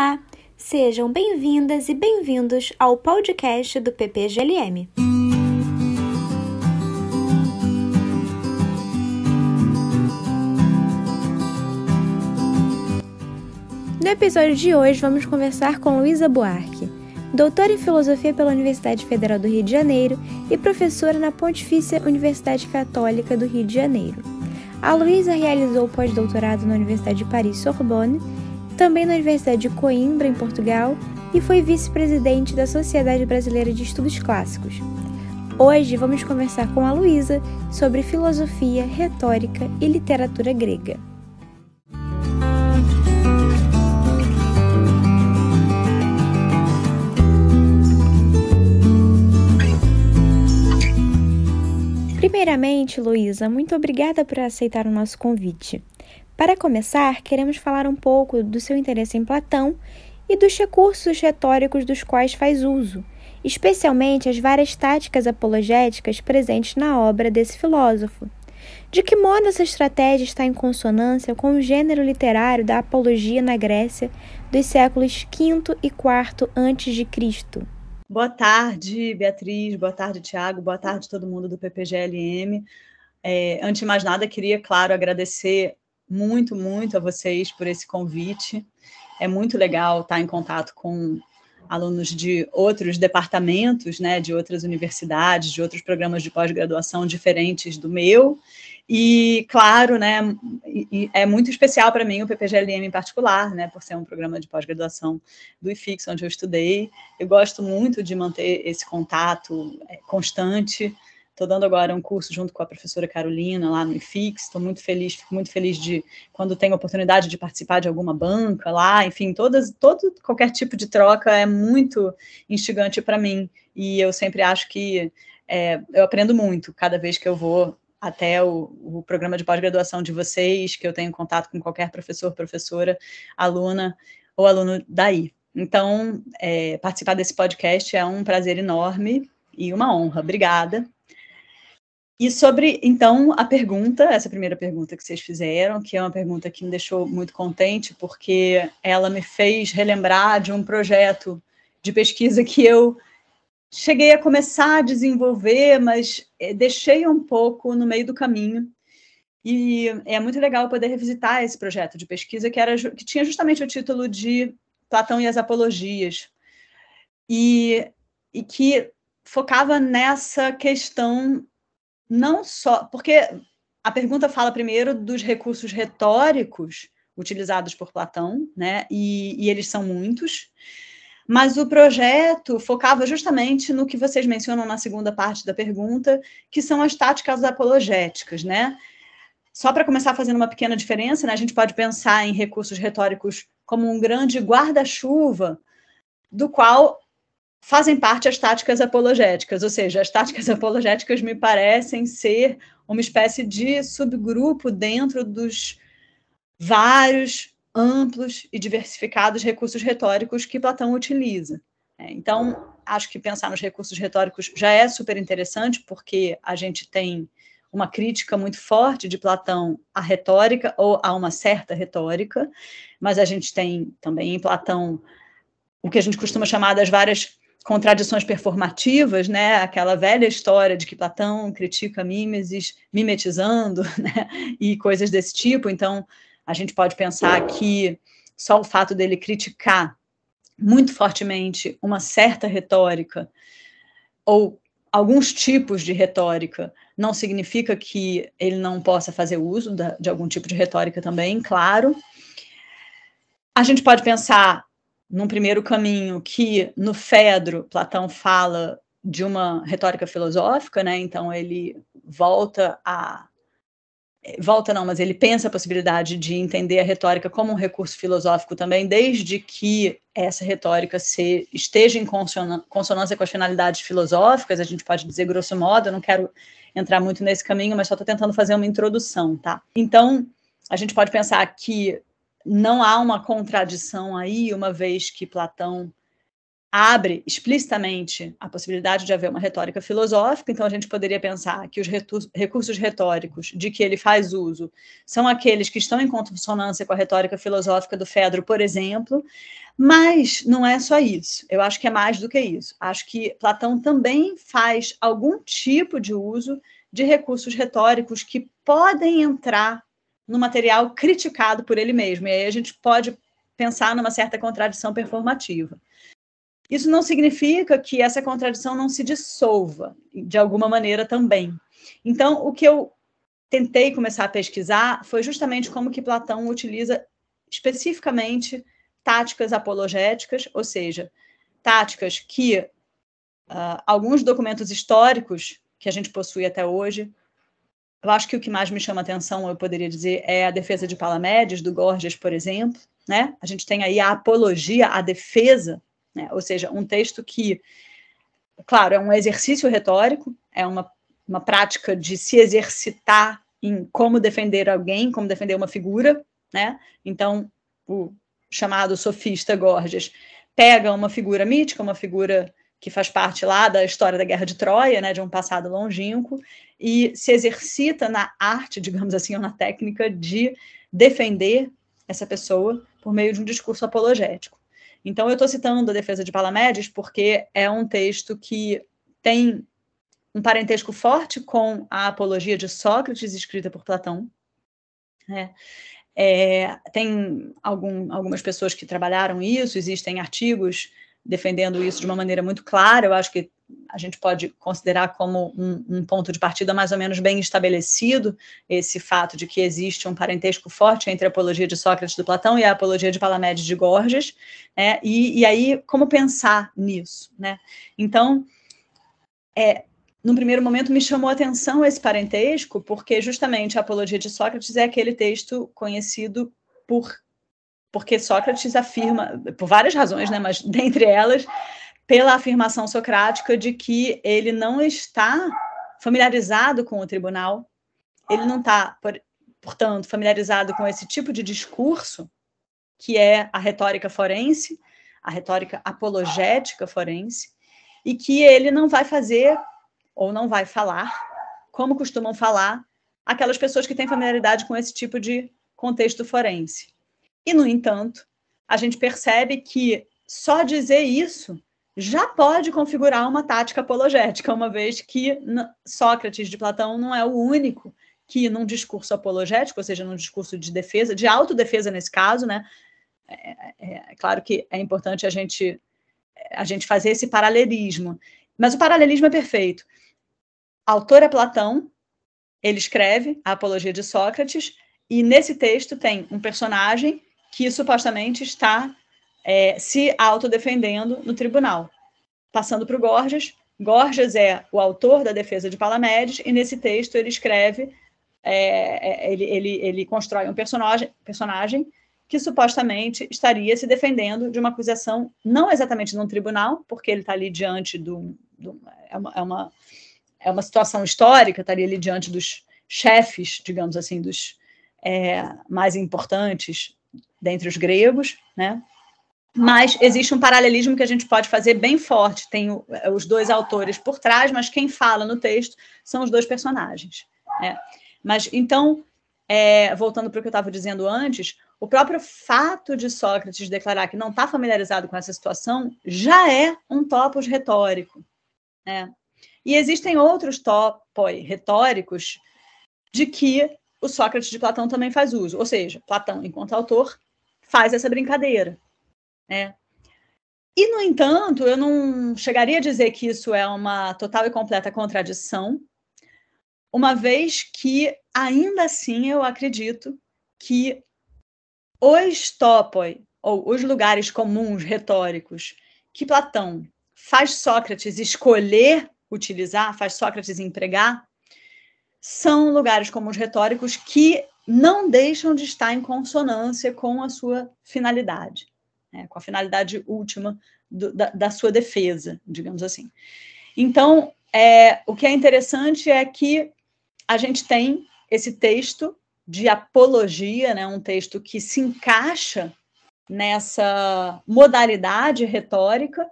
Olá, sejam bem-vindas e bem-vindos ao podcast do PPGLM. No episódio de hoje, vamos conversar com Luísa Buarque, doutora em filosofia pela Universidade Federal do Rio de Janeiro e professora na Pontifícia Universidade Católica do Rio de Janeiro. A Luísa realizou o pós-doutorado na Universidade de Paris Sorbonne também na Universidade de Coimbra, em Portugal, e foi vice-presidente da Sociedade Brasileira de Estudos Clássicos. Hoje vamos conversar com a Luísa sobre filosofia, retórica e literatura grega. Primeiramente, Luísa, muito obrigada por aceitar o nosso convite. Para começar, queremos falar um pouco do seu interesse em Platão e dos recursos retóricos dos quais faz uso, especialmente as várias táticas apologéticas presentes na obra desse filósofo. De que modo essa estratégia está em consonância com o gênero literário da apologia na Grécia dos séculos V e IV a.C.? Boa tarde, Beatriz, boa tarde, Tiago, boa tarde todo mundo do PPGLM. É, antes de mais nada, queria, claro, agradecer muito, muito a vocês por esse convite. É muito legal estar em contato com alunos de outros departamentos, né, de outras universidades, de outros programas de pós-graduação diferentes do meu. E, claro, né, é muito especial para mim o PPGLM em particular, né, por ser um programa de pós-graduação do IFIX, onde eu estudei. Eu gosto muito de manter esse contato é, constante Estou dando agora um curso junto com a professora Carolina lá no IFIX. Estou muito feliz, fico muito feliz de quando tenho oportunidade de participar de alguma banca lá. Enfim, todas, todo qualquer tipo de troca é muito instigante para mim. E eu sempre acho que é, eu aprendo muito cada vez que eu vou até o, o programa de pós-graduação de vocês, que eu tenho contato com qualquer professor, professora, aluna ou aluno daí. Então, é, participar desse podcast é um prazer enorme e uma honra. Obrigada. E sobre, então, a pergunta, essa primeira pergunta que vocês fizeram, que é uma pergunta que me deixou muito contente, porque ela me fez relembrar de um projeto de pesquisa que eu cheguei a começar a desenvolver, mas eh, deixei um pouco no meio do caminho. E é muito legal poder revisitar esse projeto de pesquisa que, era, que tinha justamente o título de Platão e as Apologias. E, e que focava nessa questão não só. Porque a pergunta fala primeiro dos recursos retóricos utilizados por Platão, né? E, e, eles são muitos. Mas o projeto focava justamente no que vocês mencionam na segunda parte da pergunta, que são as táticas apologéticas, né? Só para começar fazendo uma pequena diferença, né, a gente pode pensar em recursos retóricos como um grande guarda-chuva do qual fazem parte as táticas apologéticas, ou seja, as táticas apologéticas me parecem ser uma espécie de subgrupo dentro dos vários amplos e diversificados recursos retóricos que Platão utiliza. É, então, acho que pensar nos recursos retóricos já é super interessante, porque a gente tem uma crítica muito forte de Platão à retórica, ou a uma certa retórica, mas a gente tem também em Platão o que a gente costuma chamar das várias contradições performativas, né? Aquela velha história de que Platão critica Mimeses mimetizando, né? E coisas desse tipo. Então, a gente pode pensar que só o fato dele criticar muito fortemente uma certa retórica ou alguns tipos de retórica não significa que ele não possa fazer uso de algum tipo de retórica também, claro. A gente pode pensar num primeiro caminho que no Fedro Platão fala de uma retórica filosófica, né? Então ele volta a volta não, mas ele pensa a possibilidade de entender a retórica como um recurso filosófico também, desde que essa retórica se, esteja em consonância com as finalidades filosóficas, a gente pode dizer grosso modo, eu não quero entrar muito nesse caminho, mas só estou tentando fazer uma introdução, tá? Então, a gente pode pensar que não há uma contradição aí, uma vez que Platão abre explicitamente a possibilidade de haver uma retórica filosófica, então a gente poderia pensar que os recursos retóricos de que ele faz uso são aqueles que estão em consonância com a retórica filosófica do Fedro, por exemplo, mas não é só isso. Eu acho que é mais do que isso. Acho que Platão também faz algum tipo de uso de recursos retóricos que podem entrar no material criticado por ele mesmo. E aí a gente pode pensar numa certa contradição performativa. Isso não significa que essa contradição não se dissolva de alguma maneira também. Então, o que eu tentei começar a pesquisar foi justamente como que Platão utiliza especificamente táticas apologéticas, ou seja, táticas que uh, alguns documentos históricos que a gente possui até hoje eu acho que o que mais me chama atenção, eu poderia dizer, é a defesa de Palamedes, do Gorgias, por exemplo. Né? A gente tem aí a apologia, a defesa, né? ou seja, um texto que, claro, é um exercício retórico, é uma, uma prática de se exercitar em como defender alguém, como defender uma figura. Né? Então, o chamado sofista Gorgias pega uma figura mítica, uma figura que faz parte lá da história da Guerra de Troia, né, de um passado longínquo, e se exercita na arte, digamos assim, ou na técnica de defender essa pessoa por meio de um discurso apologético. Então, eu estou citando a defesa de Palamedes porque é um texto que tem um parentesco forte com a apologia de Sócrates, escrita por Platão. Né? É, tem algum, algumas pessoas que trabalharam isso, existem artigos defendendo isso de uma maneira muito clara. Eu acho que a gente pode considerar como um, um, ponto de partida mais ou menos bem estabelecido esse fato de que existe um parentesco forte entre a apologia de Sócrates do Platão e a apologia de Palamedes de Gorgias, né? E, e aí como pensar nisso, né? Então, é, num primeiro momento me chamou a atenção esse parentesco porque justamente a apologia de Sócrates é aquele texto conhecido por porque Sócrates afirma, por várias razões, né, mas dentre elas, pela afirmação socrática de que ele não está familiarizado com o tribunal, ele não está, portanto, familiarizado com esse tipo de discurso, que é a retórica forense, a retórica apologética forense, e que ele não vai fazer ou não vai falar, como costumam falar aquelas pessoas que têm familiaridade com esse tipo de contexto forense. E, no entanto, a gente percebe que só dizer isso já pode configurar uma tática apologética, uma vez que Sócrates de Platão não é o único que, num discurso apologético, ou seja, num discurso de defesa, de autodefesa nesse caso, né? É, é, é claro que é importante a gente, a gente fazer esse paralelismo. Mas o paralelismo é perfeito. autor é Platão, ele escreve a Apologia de Sócrates, e nesse texto tem um personagem que supostamente está é, se autodefendendo no tribunal. Passando para o Gorges, Gorges é o autor da defesa de Palamedes, e nesse texto ele escreve, é, é, é, ele, ele, ele constrói um personagem, personagem que supostamente estaria se defendendo de uma acusação, não exatamente num tribunal, porque ele está ali diante do. do é, uma, é, uma, é uma situação histórica, estaria tá ali diante dos chefes, digamos assim, dos é, mais importantes dentre os gregos, né? Mas existe um paralelismo que a gente pode fazer bem forte. Tem é, os dois autores por trás, mas quem fala no texto são os dois personagens. Né? Mas então, é, voltando para o que eu estava dizendo antes, o próprio fato de Sócrates declarar que não está familiarizado com essa situação já é um topos retórico. Né? E existem outros topoi retóricos de que o Sócrates de Platão também faz uso. Ou seja, Platão, enquanto autor, faz essa brincadeira. Né? E, no entanto, eu não chegaria a dizer que isso é uma total e completa contradição, uma vez que, ainda assim, eu acredito que os topoi, ou os lugares comuns retóricos, que Platão faz Sócrates escolher utilizar, faz Sócrates empregar, são lugares comuns retóricos que não deixam de estar em consonância com a sua finalidade, né, com a finalidade última do, da, da, sua defesa, digamos assim. Então, é, o que é interessante é que a gente tem esse texto de apologia, né, um texto que se encaixa nessa modalidade retórica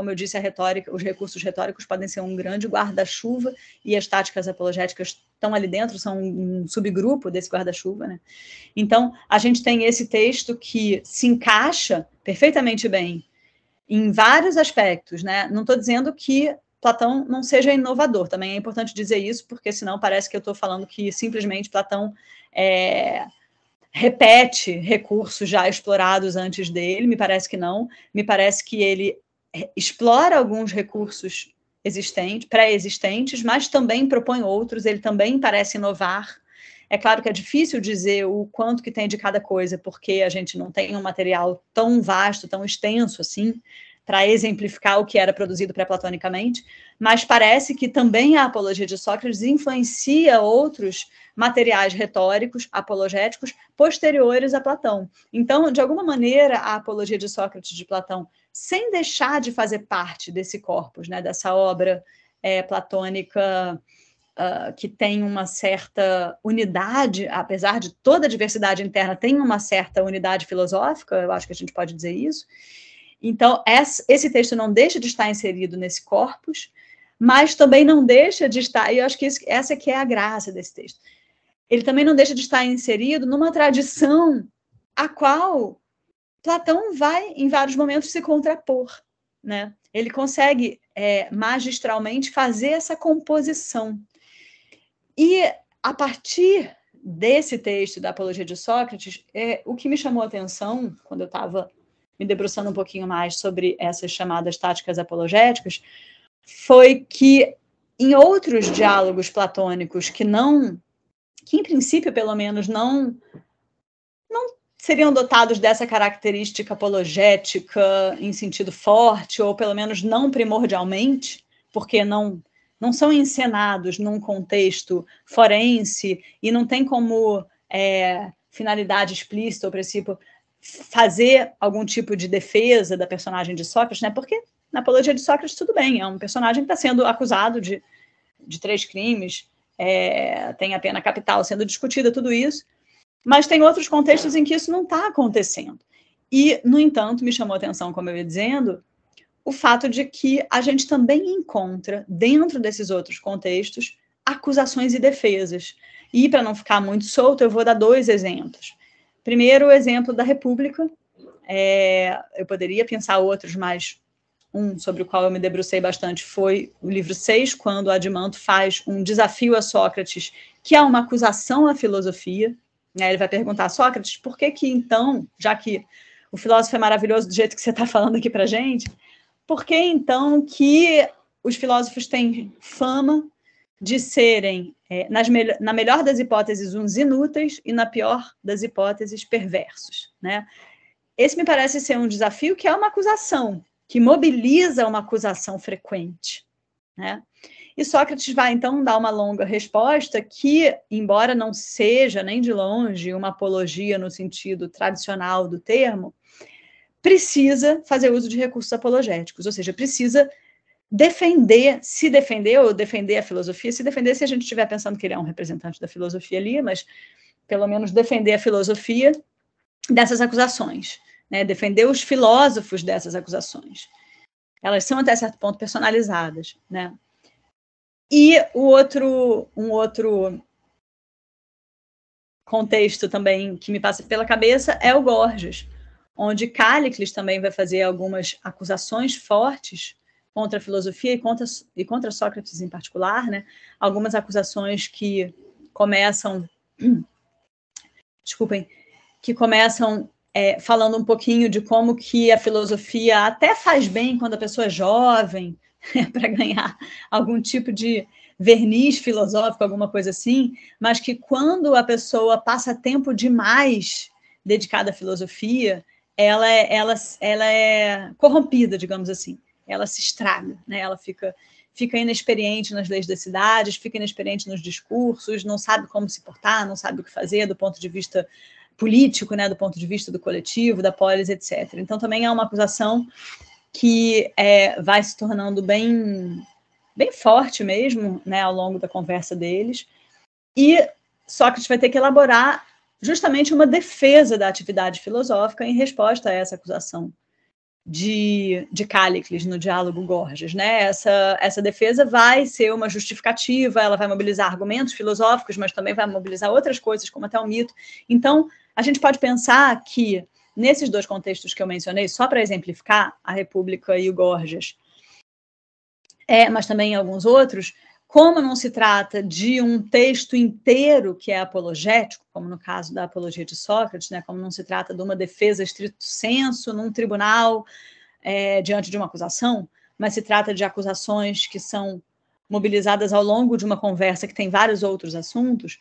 como eu disse, a retórica, os recursos retóricos podem ser um grande guarda-chuva e as táticas apologéticas estão ali dentro, são um subgrupo desse guarda-chuva. Né? Então, a gente tem esse texto que se encaixa perfeitamente bem em vários aspectos. Né? Não estou dizendo que Platão não seja inovador, também é importante dizer isso, porque senão parece que eu estou falando que simplesmente Platão é, repete recursos já explorados antes dele, me parece que não, me parece que ele é, explora alguns recursos existentes, pré-existentes, mas também propõe outros, ele também parece inovar. É claro que é difícil dizer o quanto que tem de cada coisa, porque a gente não tem um material tão vasto, tão extenso assim, para exemplificar o que era produzido pré-platonicamente, mas parece que também a apologia de Sócrates influencia outros materiais retóricos, apologéticos, posteriores a Platão. Então, de alguma maneira, a apologia de Sócrates de Platão sem deixar de fazer parte desse corpus, né, dessa obra é, platônica uh, que tem uma certa unidade, apesar de toda a diversidade interna, tem uma certa unidade filosófica, eu acho que a gente pode dizer isso. Então, esse texto não deixa de estar inserido nesse corpus, mas também não deixa de estar, e eu acho que isso, essa que é a graça desse texto, ele também não deixa de estar inserido numa tradição a qual Platão vai, em vários momentos, se contrapor. Né? Ele consegue é, magistralmente fazer essa composição. E a partir desse texto da Apologia de Sócrates, é, o que me chamou a atenção quando eu estava me debruçando um pouquinho mais sobre essas chamadas táticas apologéticas, foi que em outros diálogos platônicos que não, que em princípio pelo menos não seriam dotados dessa característica apologética em sentido forte, ou pelo menos não primordialmente, porque não, não são encenados num contexto forense e não tem como é, finalidade explícita ou princípio fazer algum tipo de defesa da personagem de Sócrates, né? Porque na apologia de Sócrates tudo bem, é um personagem que está sendo acusado de, de três crimes, é, tem a pena capital sendo discutida, tudo isso, mas tem outros contextos em que isso não está acontecendo. E, no entanto, me chamou a atenção, como eu ia dizendo, o fato de que a gente também encontra, dentro desses outros contextos, acusações e defesas. E, para não ficar muito solto, eu vou dar dois exemplos. Primeiro, o exemplo da República. É, eu poderia pensar outros, mas um sobre o qual eu me debrucei bastante foi o livro 6, quando Adimanto faz um desafio a Sócrates, que é uma acusação à filosofia, né, ele vai perguntar, Sócrates, por que que então, já que o filósofo é maravilhoso do jeito que você está falando aqui para gente, por que então que os filósofos têm fama de serem, é, me na melhor das hipóteses, uns inúteis e na pior das hipóteses, perversos? Né? Esse me parece ser um desafio que é uma acusação, que mobiliza uma acusação frequente. Né? E Sócrates vai então dar uma longa resposta que, embora não seja nem de longe uma apologia no sentido tradicional do termo, precisa fazer uso de recursos apologéticos, ou seja, precisa defender, se defender ou defender a filosofia, se defender se a gente estiver pensando que ele é um representante da filosofia ali, mas pelo menos defender a filosofia dessas acusações, né? defender os filósofos dessas acusações. Elas são até certo ponto personalizadas, né? E o outro, um outro contexto também que me passa pela cabeça é o Gorgias, onde Calicles também vai fazer algumas acusações fortes contra a filosofia e contra, e contra Sócrates em particular, né? Algumas acusações que começam, desculpem, que começam é, falando um pouquinho de como que a filosofia até faz bem quando a pessoa é jovem, para ganhar algum tipo de verniz filosófico, alguma coisa assim, mas que quando a pessoa passa tempo demais dedicada à filosofia, ela, é, ela, ela é corrompida, digamos assim. Ela se estraga, né? ela fica fica inexperiente nas leis das cidades, fica inexperiente nos discursos, não sabe como se portar, não sabe o que fazer do ponto de vista político, né, do ponto de vista do coletivo, da polis, etc. Então também é uma acusação que é, vai se tornando bem, bem forte mesmo, né, ao longo da conversa deles. E Sócrates vai ter que elaborar justamente uma defesa da atividade filosófica em resposta a essa acusação de, de Cálicles no diálogo Gorges. Né? Essa, essa defesa vai ser uma justificativa, ela vai mobilizar argumentos filosóficos, mas também vai mobilizar outras coisas, como até o mito. Então, a gente pode pensar que Nesses dois contextos que eu mencionei, só para exemplificar, a República e o Gorgias, é, mas também em alguns outros, como não se trata de um texto inteiro que é apologético, como no caso da apologia de Sócrates, né, como não se trata de uma defesa estrito senso num tribunal é, diante de uma acusação, mas se trata de acusações que são mobilizadas ao longo de uma conversa que tem vários outros assuntos,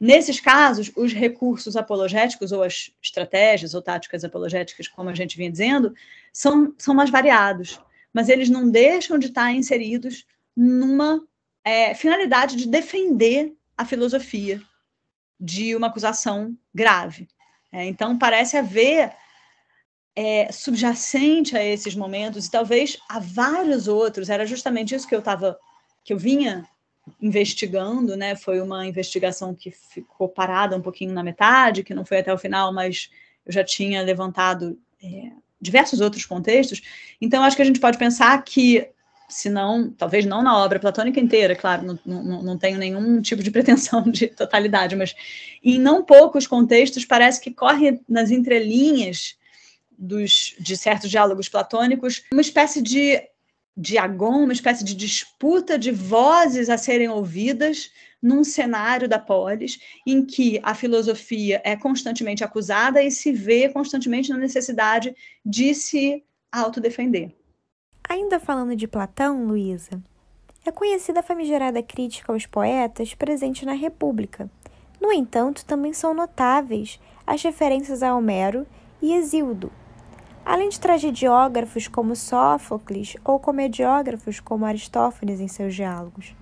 Nesses casos, os recursos apologéticos, ou as estratégias ou táticas apologéticas, como a gente vinha dizendo, são, são mais variados, mas eles não deixam de estar inseridos numa é, finalidade de defender a filosofia de uma acusação grave. É, então, parece haver é, subjacente a esses momentos, e talvez a vários outros, era justamente isso que eu estava, que eu vinha investigando, né? Foi uma investigação que ficou parada um pouquinho na metade, que não foi até o final, mas eu já tinha levantado é, diversos outros contextos. Então, acho que a gente pode pensar que, se não, talvez não na obra platônica inteira, claro, não, não, não tenho nenhum tipo de pretensão de totalidade, mas em não poucos contextos parece que corre nas entrelinhas dos, de certos diálogos platônicos uma espécie de diagon, uma espécie de disputa de vozes a serem ouvidas num cenário da polis em que a filosofia é constantemente acusada e se vê constantemente na necessidade de se autodefender. Ainda falando de Platão, Luísa, é conhecida a famigerada crítica aos poetas presente na República. No entanto, também são notáveis as referências a Homero e Hesíodo, Além de tragediógrafos como Sófocles ou comediógrafos como Aristófanes em seus diálogos.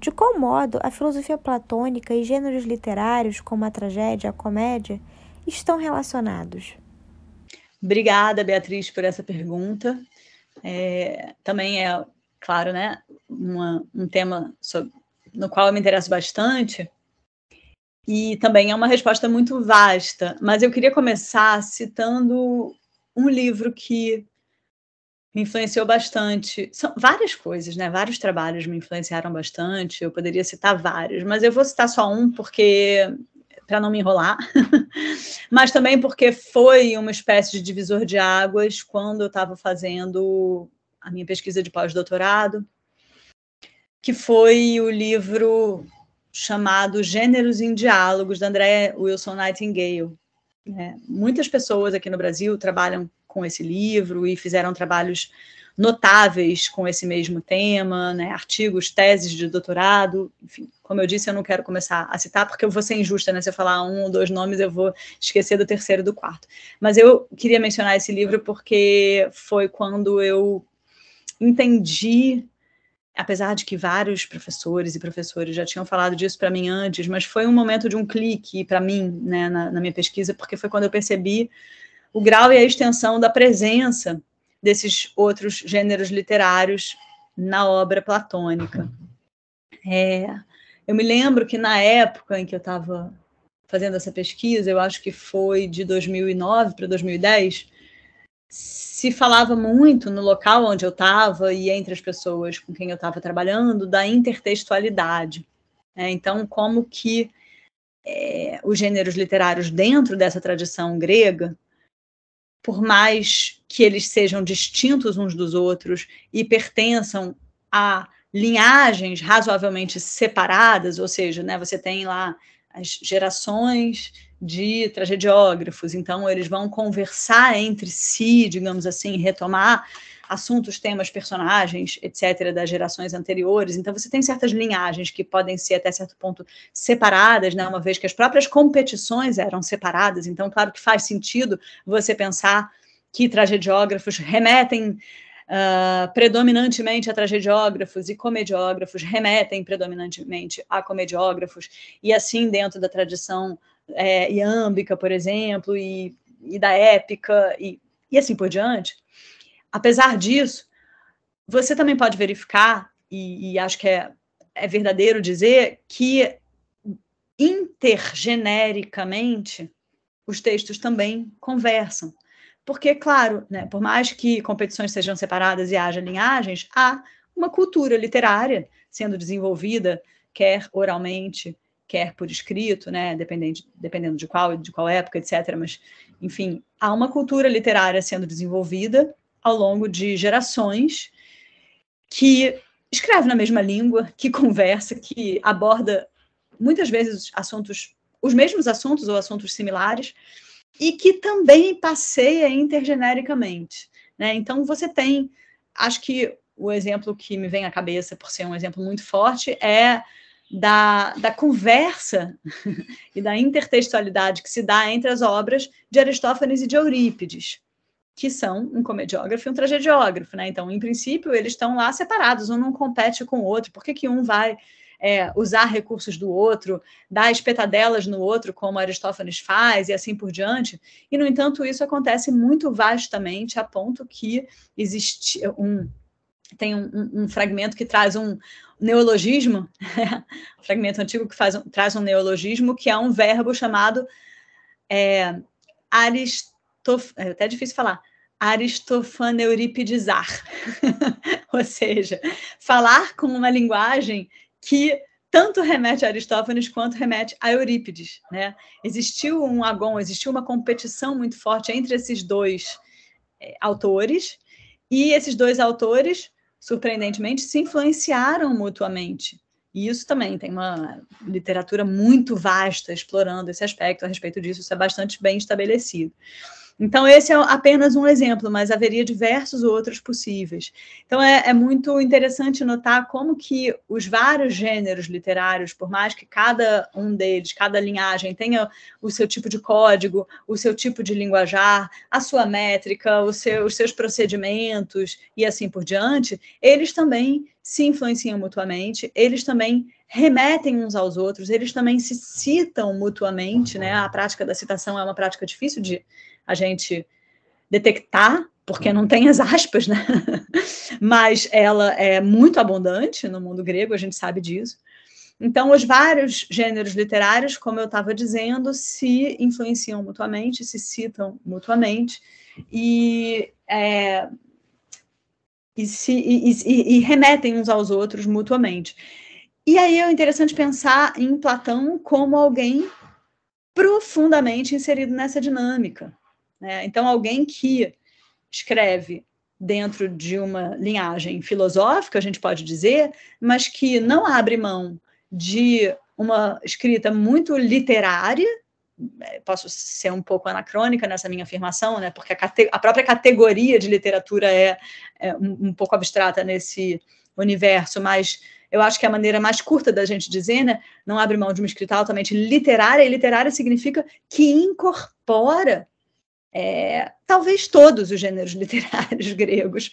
De qual modo a filosofia platônica e gêneros literários como a tragédia e a comédia estão relacionados? Obrigada, Beatriz, por essa pergunta. É, também é, claro, né, uma, um tema sobre, no qual eu me interesso bastante e também é uma resposta muito vasta, mas eu queria começar citando um livro que me influenciou bastante. São várias coisas, né? Vários trabalhos me influenciaram bastante. Eu poderia citar vários, mas eu vou citar só um porque para não me enrolar, mas também porque foi uma espécie de divisor de águas quando eu estava fazendo a minha pesquisa de pós-doutorado, que foi o livro chamado Gêneros em Diálogos, da Andrea Wilson Nightingale, né? Muitas pessoas aqui no Brasil trabalham com esse livro e fizeram trabalhos notáveis com esse mesmo tema, né? artigos, teses de doutorado, enfim. Como eu disse, eu não quero começar a citar, porque eu vou ser injusta, né? Se eu falar um ou dois nomes, eu vou esquecer do terceiro e do quarto. Mas eu queria mencionar esse livro porque foi quando eu entendi apesar de que vários professores e professores já tinham falado disso para mim antes, mas foi um momento de um clique para mim, né, na, na, minha pesquisa, porque foi quando eu percebi o grau e a extensão da presença desses outros gêneros literários na obra platônica. É, eu me lembro que na época em que eu estava fazendo essa pesquisa, eu acho que foi de 2009 para 2010, se falava muito no local onde eu estava e entre as pessoas com quem eu estava trabalhando da intertextualidade. Né? Então, como que é, os gêneros literários dentro dessa tradição grega, por mais que eles sejam distintos uns dos outros e pertençam a linhagens razoavelmente separadas, ou seja, né, você tem lá as gerações de tragediógrafos, então eles vão conversar entre si, digamos assim, retomar assuntos, temas, personagens, etc., das gerações anteriores. Então, você tem certas linhagens que podem ser, até certo ponto, separadas, né? uma vez que as próprias competições eram separadas. Então, claro que faz sentido você pensar que tragediógrafos remetem Uh, predominantemente a tragediógrafos e comediógrafos remetem predominantemente a comediógrafos, e assim, dentro da tradição é, iâmbica, por exemplo, e, e da épica, e, e assim por diante. Apesar disso, você também pode verificar, e, e acho que é, é verdadeiro dizer, que intergenericamente os textos também conversam. Porque, claro, né, por mais que competições sejam separadas e haja linhagens, há uma cultura literária sendo desenvolvida, quer oralmente, quer por escrito, né, dependendo, dependendo de qual de qual época, etc. Mas, enfim, há uma cultura literária sendo desenvolvida ao longo de gerações que escreve na mesma língua, que conversa, que aborda muitas vezes assuntos, os mesmos assuntos ou assuntos similares, e que também passeia intergenericamente. Né? Então você tem, acho que o exemplo que me vem à cabeça, por ser um exemplo muito forte, é da, da conversa e da intertextualidade que se dá entre as obras de Aristófanes e de Eurípides, que são um comediógrafo e um tragediógrafo. Né? Então, em princípio, eles estão lá separados, um não compete com o outro. Por que, que um vai é, usar recursos do outro, dar espetadelas no outro, como Aristófanes faz, e assim por diante. E, no entanto, isso acontece muito vastamente, a ponto que existe um tem um, um, um, fragmento que traz um neologismo, um fragmento antigo que faz, traz um neologismo, que é um verbo chamado é, aristof, é até difícil falar, aristofaneuripidizar, ou seja, falar com uma linguagem que tanto remete a Aristófanes quanto remete a Eurípides, né? Existiu um agon, existiu uma competição muito forte entre esses dois é, autores, e esses dois autores surpreendentemente, se influenciaram mutuamente. E isso também tem uma literatura muito vasta explorando esse aspecto a respeito disso, isso é bastante bem estabelecido. Então, esse é apenas um exemplo, mas haveria diversos outros possíveis. Então, é, é muito interessante notar como que os vários gêneros literários, por mais que cada um deles, cada linhagem tenha o seu tipo de código, o seu tipo de linguajar, a sua métrica, seu, os seus procedimentos e assim por diante, eles também se influenciam mutuamente, eles também remetem uns aos outros, eles também se citam mutuamente, né? A prática da citação é uma prática difícil de a gente detectar, porque não tem as aspas, né? Mas ela é muito abundante no mundo grego, a gente sabe disso. Então, os vários gêneros literários, como eu estava dizendo, se influenciam mutuamente, se citam mutuamente e, é, e, se, e, e remetem uns aos outros mutuamente. E aí é interessante pensar em Platão como alguém profundamente inserido nessa dinâmica, né? Então, alguém que escreve dentro de uma linhagem filosófica, a gente pode dizer, mas que não abre mão de uma escrita muito literária, é, posso ser um pouco anacrônica nessa minha afirmação, né, porque a, a própria categoria de literatura é, é um, um, pouco abstrata nesse universo, mas eu acho que é a maneira mais curta da gente dizer, né, não abre mão de uma escrita altamente literária, e literária significa que incorpora é, talvez todos os gêneros literários gregos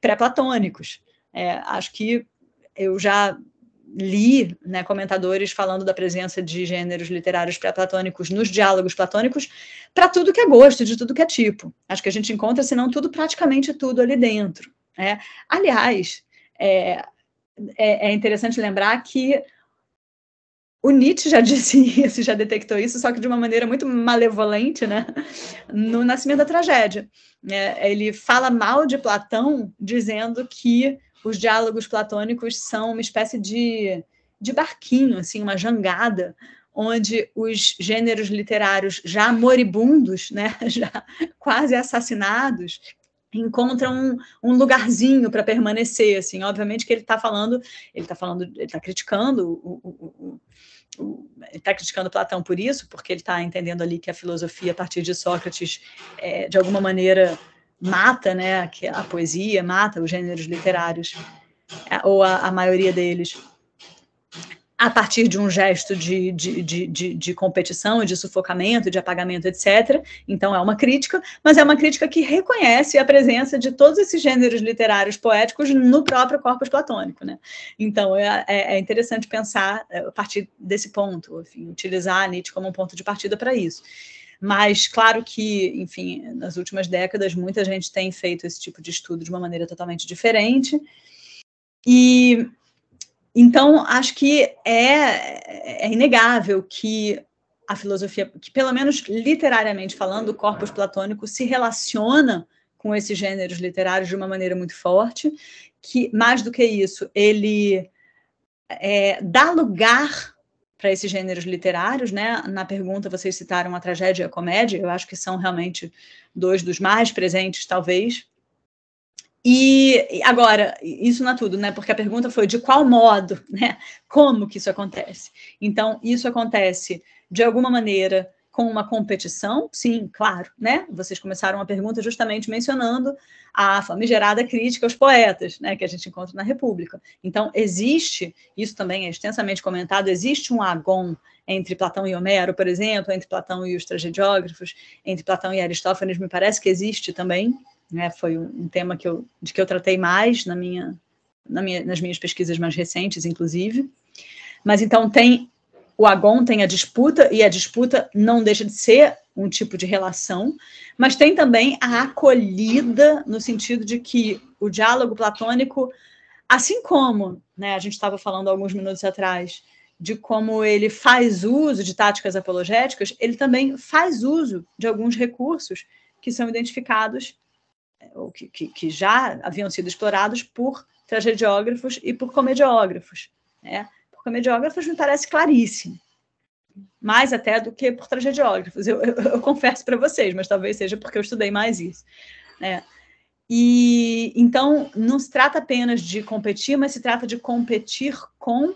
pré-platônicos. É, acho que eu já li né, comentadores falando da presença de gêneros literários pré-platônicos nos diálogos platônicos para tudo que é gosto, de tudo que é tipo. Acho que a gente encontra, se não tudo, praticamente tudo ali dentro. Né? Aliás, é, é, é interessante lembrar que o Nietzsche já disse isso, já detectou isso, só que de uma maneira muito malevolente, né? No Nascimento da Tragédia. É, ele fala mal de Platão, dizendo que os diálogos platônicos são uma espécie de, de barquinho, assim, uma jangada, onde os gêneros literários já moribundos, né, já quase assassinados, encontram um, um lugarzinho para permanecer, assim, obviamente que ele está falando, ele está falando, ele está criticando o, o, o está criticando Platão por isso, porque ele está entendendo ali que a filosofia, a partir de Sócrates, é, de alguma maneira mata né, a poesia, mata os gêneros literários, é, ou a, a maioria deles a partir de um gesto de, de, de, de, de competição, de sufocamento, de apagamento, etc. Então é uma crítica, mas é uma crítica que reconhece a presença de todos esses gêneros literários poéticos no próprio corpus platônico. Né? Então é, é, é interessante pensar é, a partir desse ponto, enfim, utilizar Nietzsche como um ponto de partida para isso. Mas, claro que, enfim, nas últimas décadas, muita gente tem feito esse tipo de estudo de uma maneira totalmente diferente. E então, acho que é, é inegável que a filosofia, que pelo menos literariamente falando, o corpus platônico se relaciona com esses gêneros literários de uma maneira muito forte, que mais do que isso, ele é, dá lugar para esses gêneros literários, né? Na pergunta vocês citaram a tragédia e a comédia, eu acho que são realmente dois dos mais presentes, talvez, e agora, isso não é tudo, né? Porque a pergunta foi de qual modo, né? Como que isso acontece? Então, isso acontece de alguma maneira com uma competição? Sim, claro, né? Vocês começaram a pergunta justamente mencionando a famigerada crítica aos poetas, né, que a gente encontra na República. Então, existe, isso também é extensamente comentado, existe um agon entre Platão e Homero, por exemplo, entre Platão e os tragediógrafos, entre Platão e Aristófanes, me parece que existe também né? Foi um tema que eu, de que eu tratei mais na minha, na minha, nas minhas pesquisas mais recentes, inclusive. Mas então tem o agon, tem a disputa, e a disputa não deixa de ser um tipo de relação, mas tem também a acolhida, no sentido de que o diálogo platônico, assim como né, a gente estava falando alguns minutos atrás, de como ele faz uso de táticas apologéticas, ele também faz uso de alguns recursos que são identificados ou que, que, que já haviam sido explorados por tragediógrafos e por comediógrafos. Né? Por comediógrafos me parece claríssimo, mais até do que por tragediógrafos. Eu, eu, eu confesso para vocês, mas talvez seja porque eu estudei mais isso. Né? E então não se trata apenas de competir, mas se trata de competir com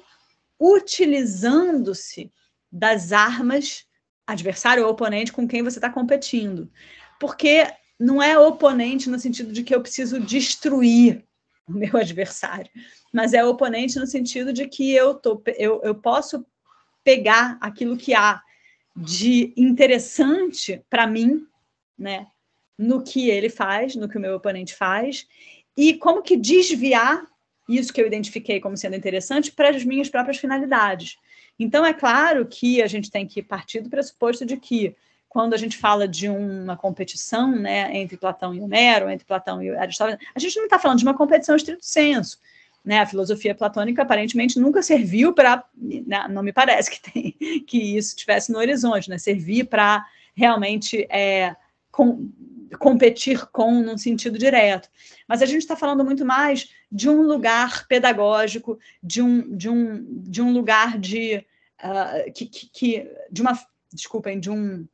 utilizando-se das armas adversário ou oponente com quem você está competindo. Porque não é oponente no sentido de que eu preciso destruir o meu adversário, mas é oponente no sentido de que eu, tô, eu, eu posso pegar aquilo que há de interessante para mim, né, no que ele faz, no que o meu oponente faz, e como que desviar isso que eu identifiquei como sendo interessante para as minhas próprias finalidades. Então, é claro que a gente tem que partir do pressuposto de que quando a gente fala de uma competição né, entre Platão e Homero, entre Platão e Aristóteles, a gente não está falando de uma competição estrito senso. Né? A filosofia platônica aparentemente nunca serviu para, né, não me parece que, tem, que isso tivesse no horizonte, né? servir para realmente é, com, competir com num sentido direto. Mas a gente está falando muito mais de um lugar pedagógico, de um, de um, de um lugar de uh, que, que, que, de uma desculpem, de um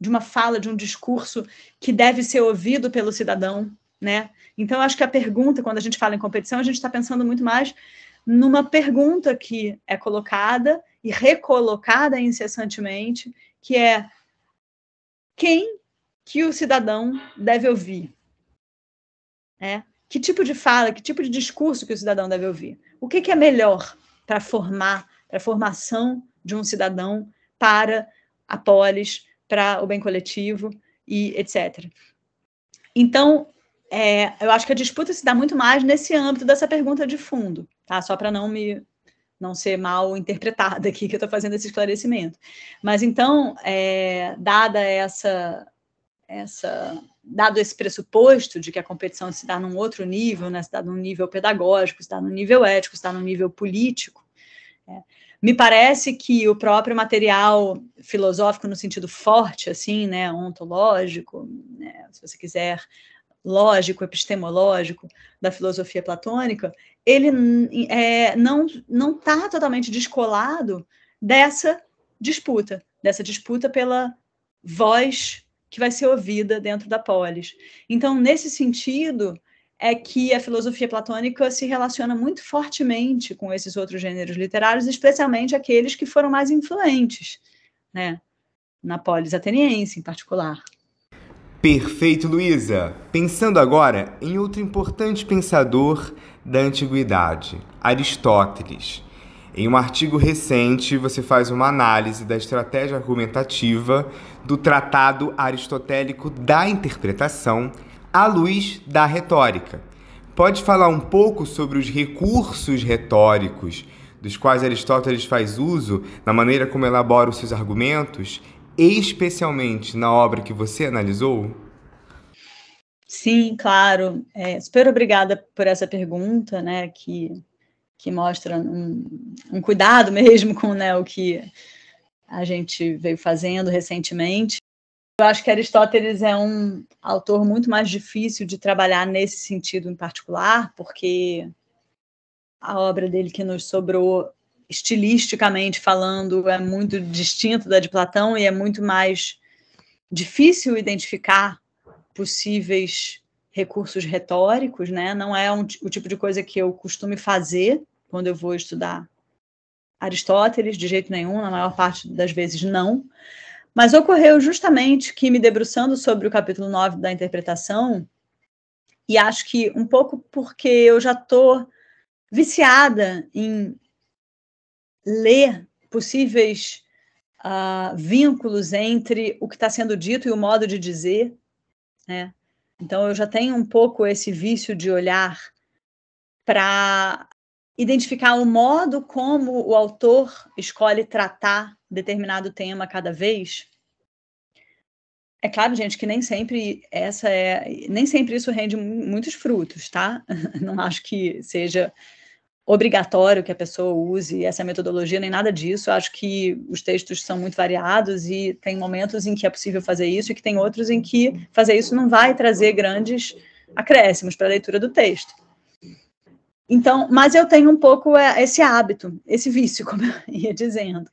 de uma fala, de um discurso que deve ser ouvido pelo cidadão, né? Então, acho que a pergunta, quando a gente fala em competição, a gente está pensando muito mais numa pergunta que é colocada e recolocada incessantemente, que é quem que o cidadão deve ouvir? É? Que tipo de fala, que tipo de discurso que o cidadão deve ouvir? O que, que é melhor para formar, para a formação de um cidadão para a polis, para o bem coletivo e etc. Então, é, eu acho que a disputa se dá muito mais nesse âmbito dessa pergunta de fundo, tá? Só para não me não ser mal interpretada aqui que eu estou fazendo esse esclarecimento. Mas então, é, dada essa essa dado esse pressuposto de que a competição se dá num outro nível, né? Se dá num nível pedagógico, se dá num nível ético, se dá num nível político. É, me parece que o próprio material filosófico no sentido forte, assim, né, ontológico, né, se você quiser, lógico, epistemológico da filosofia platônica, ele é, não não está totalmente descolado dessa disputa, dessa disputa pela voz que vai ser ouvida dentro da polis. Então, nesse sentido, é que a filosofia platônica se relaciona muito fortemente com esses outros gêneros literários, especialmente aqueles que foram mais influentes, né? Na polis ateniense, em particular. Perfeito, Luísa! Pensando agora em outro importante pensador da antiguidade, Aristóteles. Em um artigo recente, você faz uma análise da estratégia argumentativa do Tratado Aristotélico da Interpretação à luz da retórica. Pode falar um pouco sobre os recursos retóricos dos quais Aristóteles faz uso na maneira como elabora os seus argumentos, especialmente na obra que você analisou? Sim, claro. É, super obrigada por essa pergunta, né, que, que mostra um, um cuidado mesmo com né, o que a gente veio fazendo recentemente. Eu acho que Aristóteles é um autor muito mais difícil de trabalhar nesse sentido em particular, porque a obra dele que nos sobrou, estilisticamente falando, é muito distinta da de Platão e é muito mais difícil identificar possíveis recursos retóricos, né? Não é um, o tipo de coisa que eu costumo fazer quando eu vou estudar Aristóteles, de jeito nenhum, na maior parte das vezes não. Mas ocorreu justamente que, me debruçando sobre o capítulo 9 da interpretação, e acho que um pouco porque eu já estou viciada em ler possíveis uh, vínculos entre o que está sendo dito e o modo de dizer. Né? Então, eu já tenho um pouco esse vício de olhar para identificar o modo como o autor escolhe tratar determinado tema cada vez. É claro, gente, que nem sempre essa é, nem sempre isso rende muitos frutos, tá? Não acho que seja obrigatório que a pessoa use essa metodologia nem nada disso. acho que os textos são muito variados e tem momentos em que é possível fazer isso e que tem outros em que fazer isso não vai trazer grandes acréscimos para a leitura do texto. Então, mas eu tenho um pouco é, esse hábito, esse vício, como eu ia dizendo.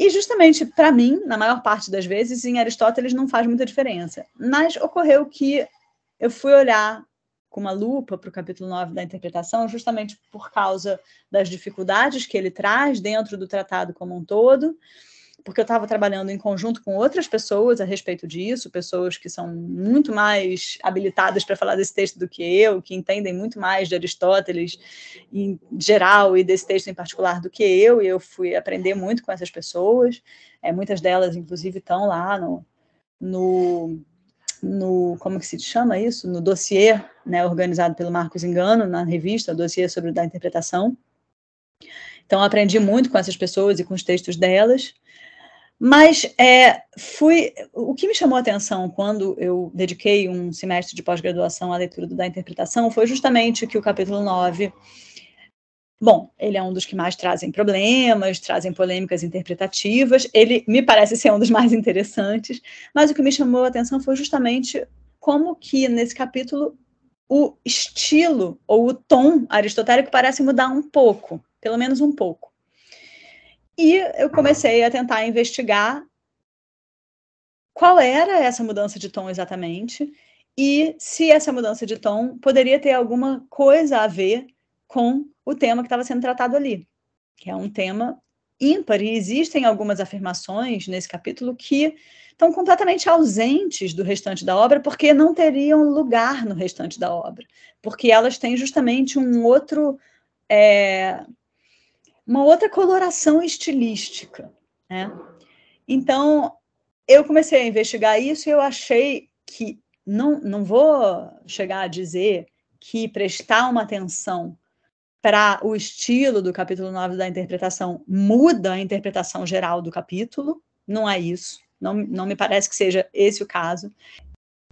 E justamente para mim, na maior parte das vezes, em Aristóteles não faz muita diferença. Mas ocorreu que eu fui olhar com uma lupa para o capítulo 9 da interpretação, justamente por causa das dificuldades que ele traz dentro do tratado como um todo, porque eu estava trabalhando em conjunto com outras pessoas a respeito disso, pessoas que são muito mais habilitadas para falar desse texto do que eu, que entendem muito mais de Aristóteles em geral e desse texto em particular do que eu, e eu fui aprender muito com essas pessoas. É, muitas delas, inclusive, estão lá no, no no como que se chama isso no dossiê né, organizado pelo Marcos Engano na revista o dossiê sobre da interpretação então aprendi muito com essas pessoas e com os textos delas mas é, fui. O que me chamou a atenção quando eu dediquei um semestre de pós-graduação à leitura da interpretação foi justamente que o capítulo 9. Bom, ele é um dos que mais trazem problemas, trazem polêmicas interpretativas. Ele me parece ser um dos mais interessantes, mas o que me chamou a atenção foi justamente como que nesse capítulo o estilo ou o tom aristotélico parece mudar um pouco, pelo menos um pouco. E eu comecei a tentar investigar qual era essa mudança de tom exatamente e se essa mudança de tom poderia ter alguma coisa a ver com o tema que estava sendo tratado ali, que é um tema ímpar, e existem algumas afirmações nesse capítulo que estão completamente ausentes do restante da obra, porque não teriam lugar no restante da obra, porque elas têm justamente um outro, é, uma outra coloração estilística. Né? Então, eu comecei a investigar isso e eu achei que não, não vou chegar a dizer que prestar uma atenção para o estilo do capítulo 9 da interpretação muda a interpretação geral do capítulo, não é isso. Não, não me parece que seja esse o caso.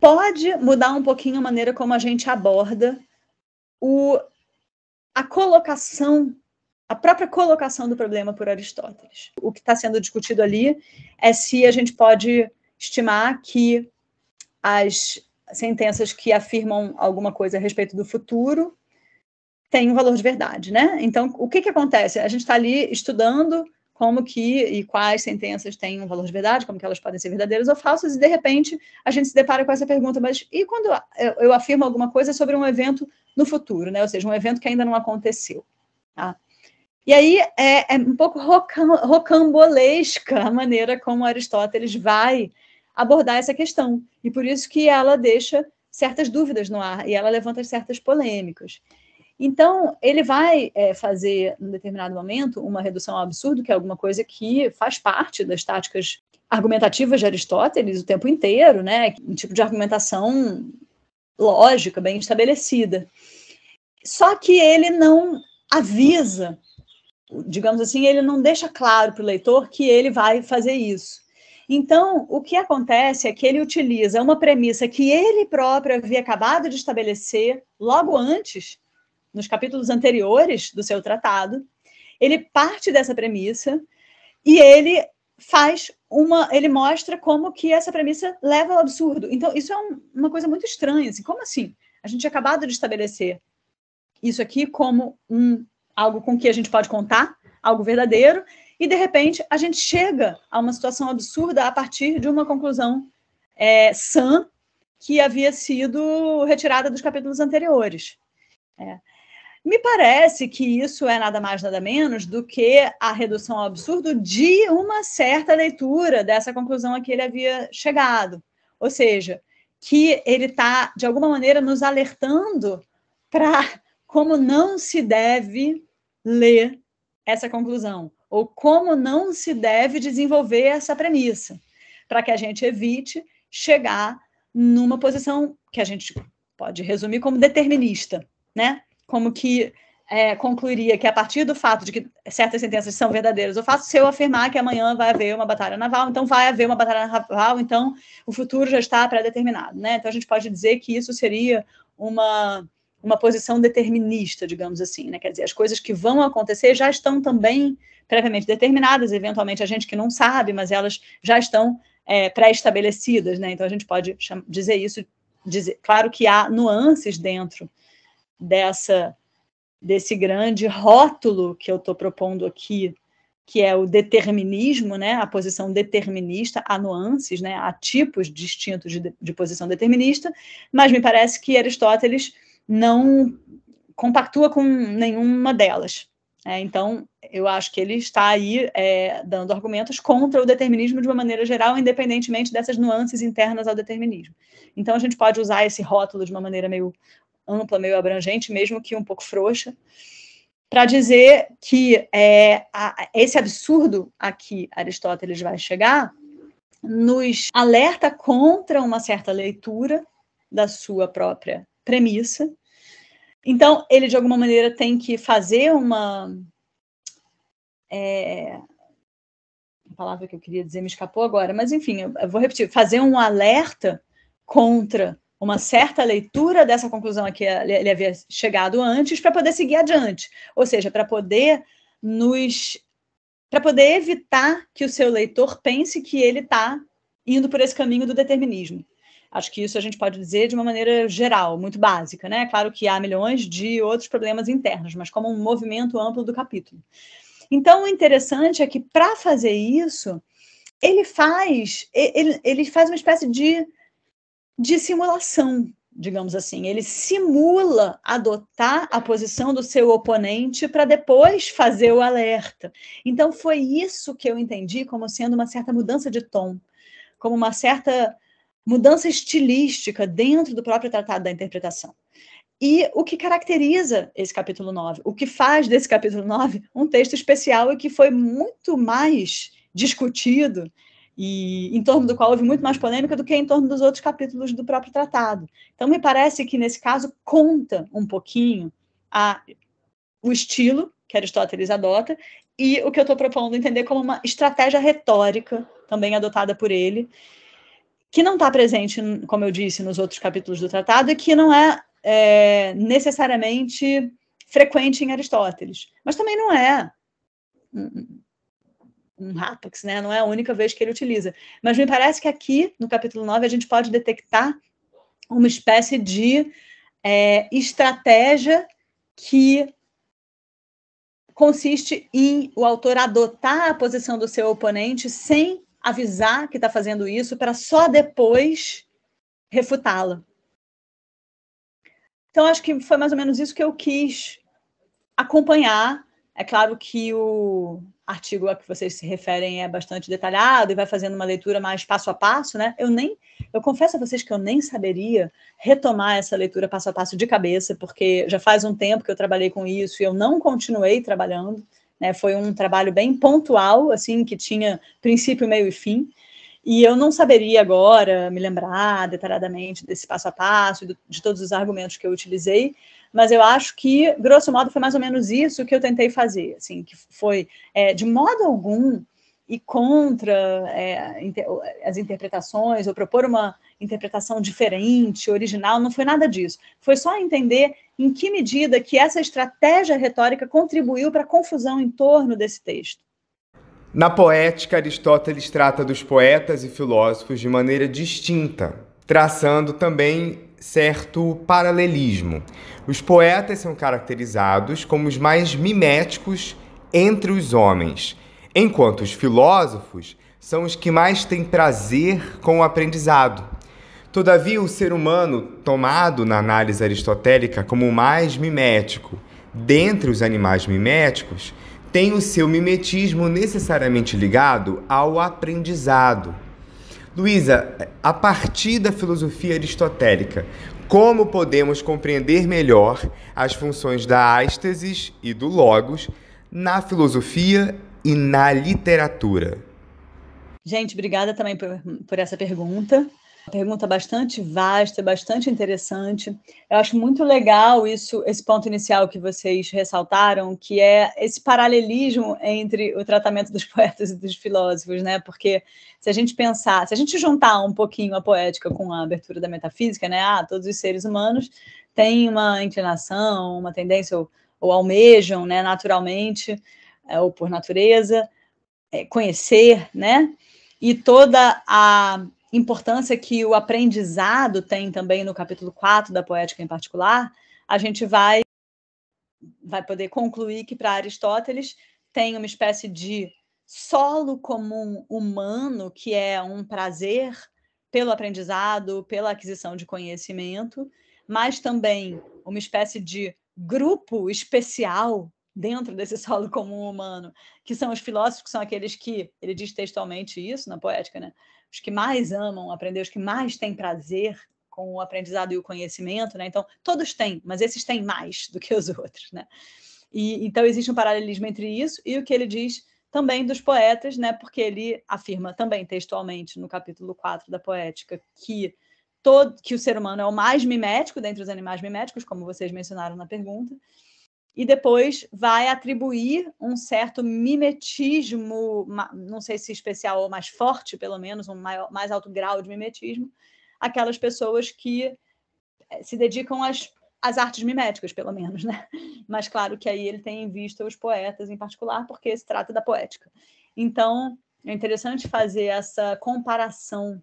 Pode mudar um pouquinho a maneira como a gente aborda o, a colocação a própria colocação do problema por Aristóteles. O que está sendo discutido ali é se a gente pode estimar que as sentenças que afirmam alguma coisa a respeito do futuro têm um valor de verdade, né? Então, o que, que acontece? A gente está ali estudando como que e quais sentenças têm um valor de verdade, como que elas podem ser verdadeiras ou falsas, e de repente a gente se depara com essa pergunta, mas e quando eu afirmo alguma coisa sobre um evento no futuro, né? Ou seja, um evento que ainda não aconteceu, tá? E aí é, é um pouco rocam, rocambolesca a maneira como Aristóteles vai abordar essa questão. E por isso que ela deixa certas dúvidas no ar e ela levanta certas polêmicas. Então, ele vai é, fazer, em determinado momento, uma redução ao absurdo, que é alguma coisa que faz parte das táticas argumentativas de Aristóteles o tempo inteiro, né? Um tipo de argumentação lógica, bem estabelecida. Só que ele não avisa digamos assim, ele não deixa claro para o leitor que ele vai fazer isso. Então, o que acontece é que ele utiliza uma premissa que ele próprio havia acabado de estabelecer logo antes, nos capítulos anteriores do seu tratado. Ele parte dessa premissa e ele faz uma, ele mostra como que essa premissa leva ao absurdo. Então, isso é um, uma coisa muito estranha, assim, como assim? A gente é acabado de estabelecer isso aqui como um algo com que a gente pode contar, algo verdadeiro, e de repente a gente chega a uma situação absurda a partir de uma conclusão é, sã que havia sido retirada dos capítulos anteriores. É. Me parece que isso é nada mais, nada menos do que a redução ao absurdo de uma certa leitura dessa conclusão a que ele havia chegado. Ou seja, que ele está, de alguma maneira, nos alertando para como não se deve ler essa conclusão, ou como não se deve desenvolver essa premissa, para que a gente evite chegar numa posição que a gente pode resumir como determinista, né? Como que é, concluiria que a partir do fato de que certas sentenças são verdadeiras, o fato se eu afirmar que amanhã vai haver uma batalha naval, então vai haver uma batalha naval, então o futuro já está pré-determinado, né? Então a gente pode dizer que isso seria uma uma posição determinista, digamos assim, né? Quer dizer, as coisas que vão acontecer já estão também previamente determinadas, eventualmente a gente que não sabe, mas elas já estão é, pré-estabelecidas, né? Então a gente pode dizer isso, dizer, claro que há nuances dentro dessa desse grande rótulo que eu estou propondo aqui, que é o determinismo, né? A posição determinista, há nuances, né? Há tipos distintos de, de posição determinista, mas me parece que Aristóteles não compactua com nenhuma delas. É, então, eu acho que ele está aí é, dando argumentos contra o determinismo de uma maneira geral, independentemente dessas nuances internas ao determinismo. Então, a gente pode usar esse rótulo de uma maneira meio ampla, meio abrangente, mesmo que um pouco frouxa, para dizer que é, a, esse absurdo a que Aristóteles vai chegar nos alerta contra uma certa leitura da sua própria premissa. Então, ele, de alguma maneira, tem que fazer uma. É, a palavra que eu queria dizer me escapou agora, mas enfim, eu vou repetir: fazer um alerta contra uma certa leitura dessa conclusão a que ele havia chegado antes para poder seguir adiante, ou seja, para poder nos para poder evitar que o seu leitor pense que ele está indo por esse caminho do determinismo. Acho que isso a gente pode dizer de uma maneira geral, muito básica, né? Claro que há milhões de outros problemas internos, mas como um movimento amplo do capítulo. Então, o interessante é que para fazer isso, ele faz, ele, ele faz uma espécie de, de simulação, digamos assim. Ele simula adotar a posição do seu oponente para depois fazer o alerta. Então, foi isso que eu entendi como sendo uma certa mudança de tom, como uma certa mudança estilística dentro do próprio Tratado da Interpretação. E o que caracteriza esse capítulo 9, o que faz desse capítulo 9 um texto especial e que foi muito mais discutido e em torno do qual houve muito mais polêmica do que em torno dos outros capítulos do próprio tratado. Então, me parece que nesse caso conta um pouquinho a, o estilo que Aristóteles adota e o que eu estou propondo entender como uma estratégia retórica, também adotada por ele, que não está presente, como eu disse, nos outros capítulos do tratado e que não é, é necessariamente frequente em Aristóteles, mas também não é um, rapax, hapax, né? não é a única vez que ele utiliza. Mas me parece que aqui, no capítulo 9, a gente pode detectar uma espécie de é, estratégia que consiste em o autor adotar a posição do seu oponente sem avisar que está fazendo isso para só depois refutá-la. Então, acho que foi mais ou menos isso que eu quis acompanhar. É claro que o artigo a que vocês se referem é bastante detalhado e vai fazendo uma leitura mais passo a passo, né? Eu nem, eu confesso a vocês que eu nem saberia retomar essa leitura passo a passo de cabeça, porque já faz um tempo que eu trabalhei com isso e eu não continuei trabalhando. Né? Foi um trabalho bem pontual, assim, que tinha princípio, meio e fim. E eu não saberia agora me lembrar detalhadamente desse passo a passo, de todos os argumentos que eu utilizei, mas eu acho que, grosso modo, foi mais ou menos isso que eu tentei fazer, assim, que foi, é, de modo algum, e contra é, as interpretações, ou propor uma interpretação diferente, original, não foi nada disso. Foi só entender em que medida que essa estratégia retórica contribuiu para a confusão em torno desse texto. Na poética, Aristóteles trata dos poetas e filósofos de maneira distinta, traçando também certo paralelismo. Os poetas são caracterizados como os mais miméticos entre os homens, enquanto os filósofos são os que mais têm prazer com o aprendizado Todavia, o ser humano, tomado na análise aristotélica como o mais mimético dentre os animais miméticos, tem o seu mimetismo necessariamente ligado ao aprendizado. Luísa, a partir da filosofia aristotélica, como podemos compreender melhor as funções da ástasis e do logos na filosofia e na literatura? Gente, obrigada também por, por essa pergunta. Pergunta bastante vasta, bastante interessante. Eu acho muito legal isso, esse ponto inicial que vocês ressaltaram, que é esse paralelismo entre o tratamento dos poetas e dos filósofos, né? Porque se a gente pensar, se a gente juntar um pouquinho a poética com a abertura da metafísica, né? Ah, todos os seres humanos têm uma inclinação, uma tendência ou, ou almejam, né? Naturalmente é, ou por natureza é, conhecer, né? E toda a importância que o aprendizado tem também no capítulo 4 da poética em particular, a gente vai vai poder concluir que para Aristóteles tem uma espécie de solo comum humano que é um prazer pelo aprendizado, pela aquisição de conhecimento, mas também uma espécie de grupo especial dentro desse solo comum humano, que são os filósofos, que são aqueles que, ele diz textualmente isso na poética, né? os que mais amam aprender, os que mais têm prazer com o aprendizado e o conhecimento, né? Então, todos têm, mas esses têm mais do que os outros, né? E, então, existe um paralelismo entre isso e o que ele diz também dos poetas, né? Porque ele afirma também textualmente no capítulo 4 da Poética que todo que o ser humano é o mais mimético dentre os animais miméticos, como vocês mencionaram na pergunta, e depois vai atribuir um certo mimetismo, não sei se especial ou mais forte, pelo menos, um maior, mais alto grau de mimetismo, aquelas pessoas que eh, se dedicam às, às artes miméticas, pelo menos, né? Mas claro que aí ele tem em vista os poetas em particular, porque se trata da poética. Então, é interessante fazer essa comparação.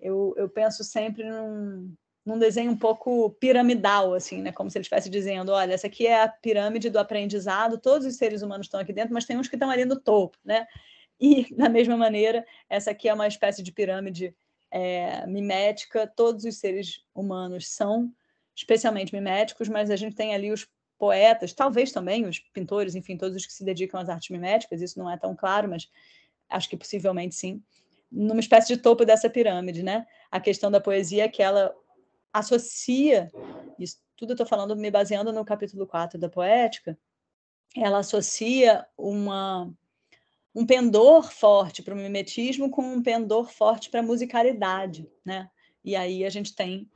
Eu, eu penso sempre num, num desenho um pouco piramidal, assim, né? Como se ele estivesse dizendo, olha, essa aqui é a pirâmide do aprendizado, todos os seres humanos estão aqui dentro, mas tem uns que estão ali no topo, né? E, da mesma maneira, essa aqui é uma espécie de pirâmide é, mimética, todos os seres humanos são especialmente miméticos, mas a gente tem ali os poetas, talvez também os pintores, enfim, todos os que se dedicam às artes miméticas, isso não é tão claro, mas acho que possivelmente sim, numa espécie de topo dessa pirâmide, né? A questão da poesia é que ela associa, isso tudo eu estou falando me baseando no capítulo 4 da Poética, ela associa uma, um pendor forte para o mimetismo com um pendor forte para a musicalidade, né? E aí a gente tem,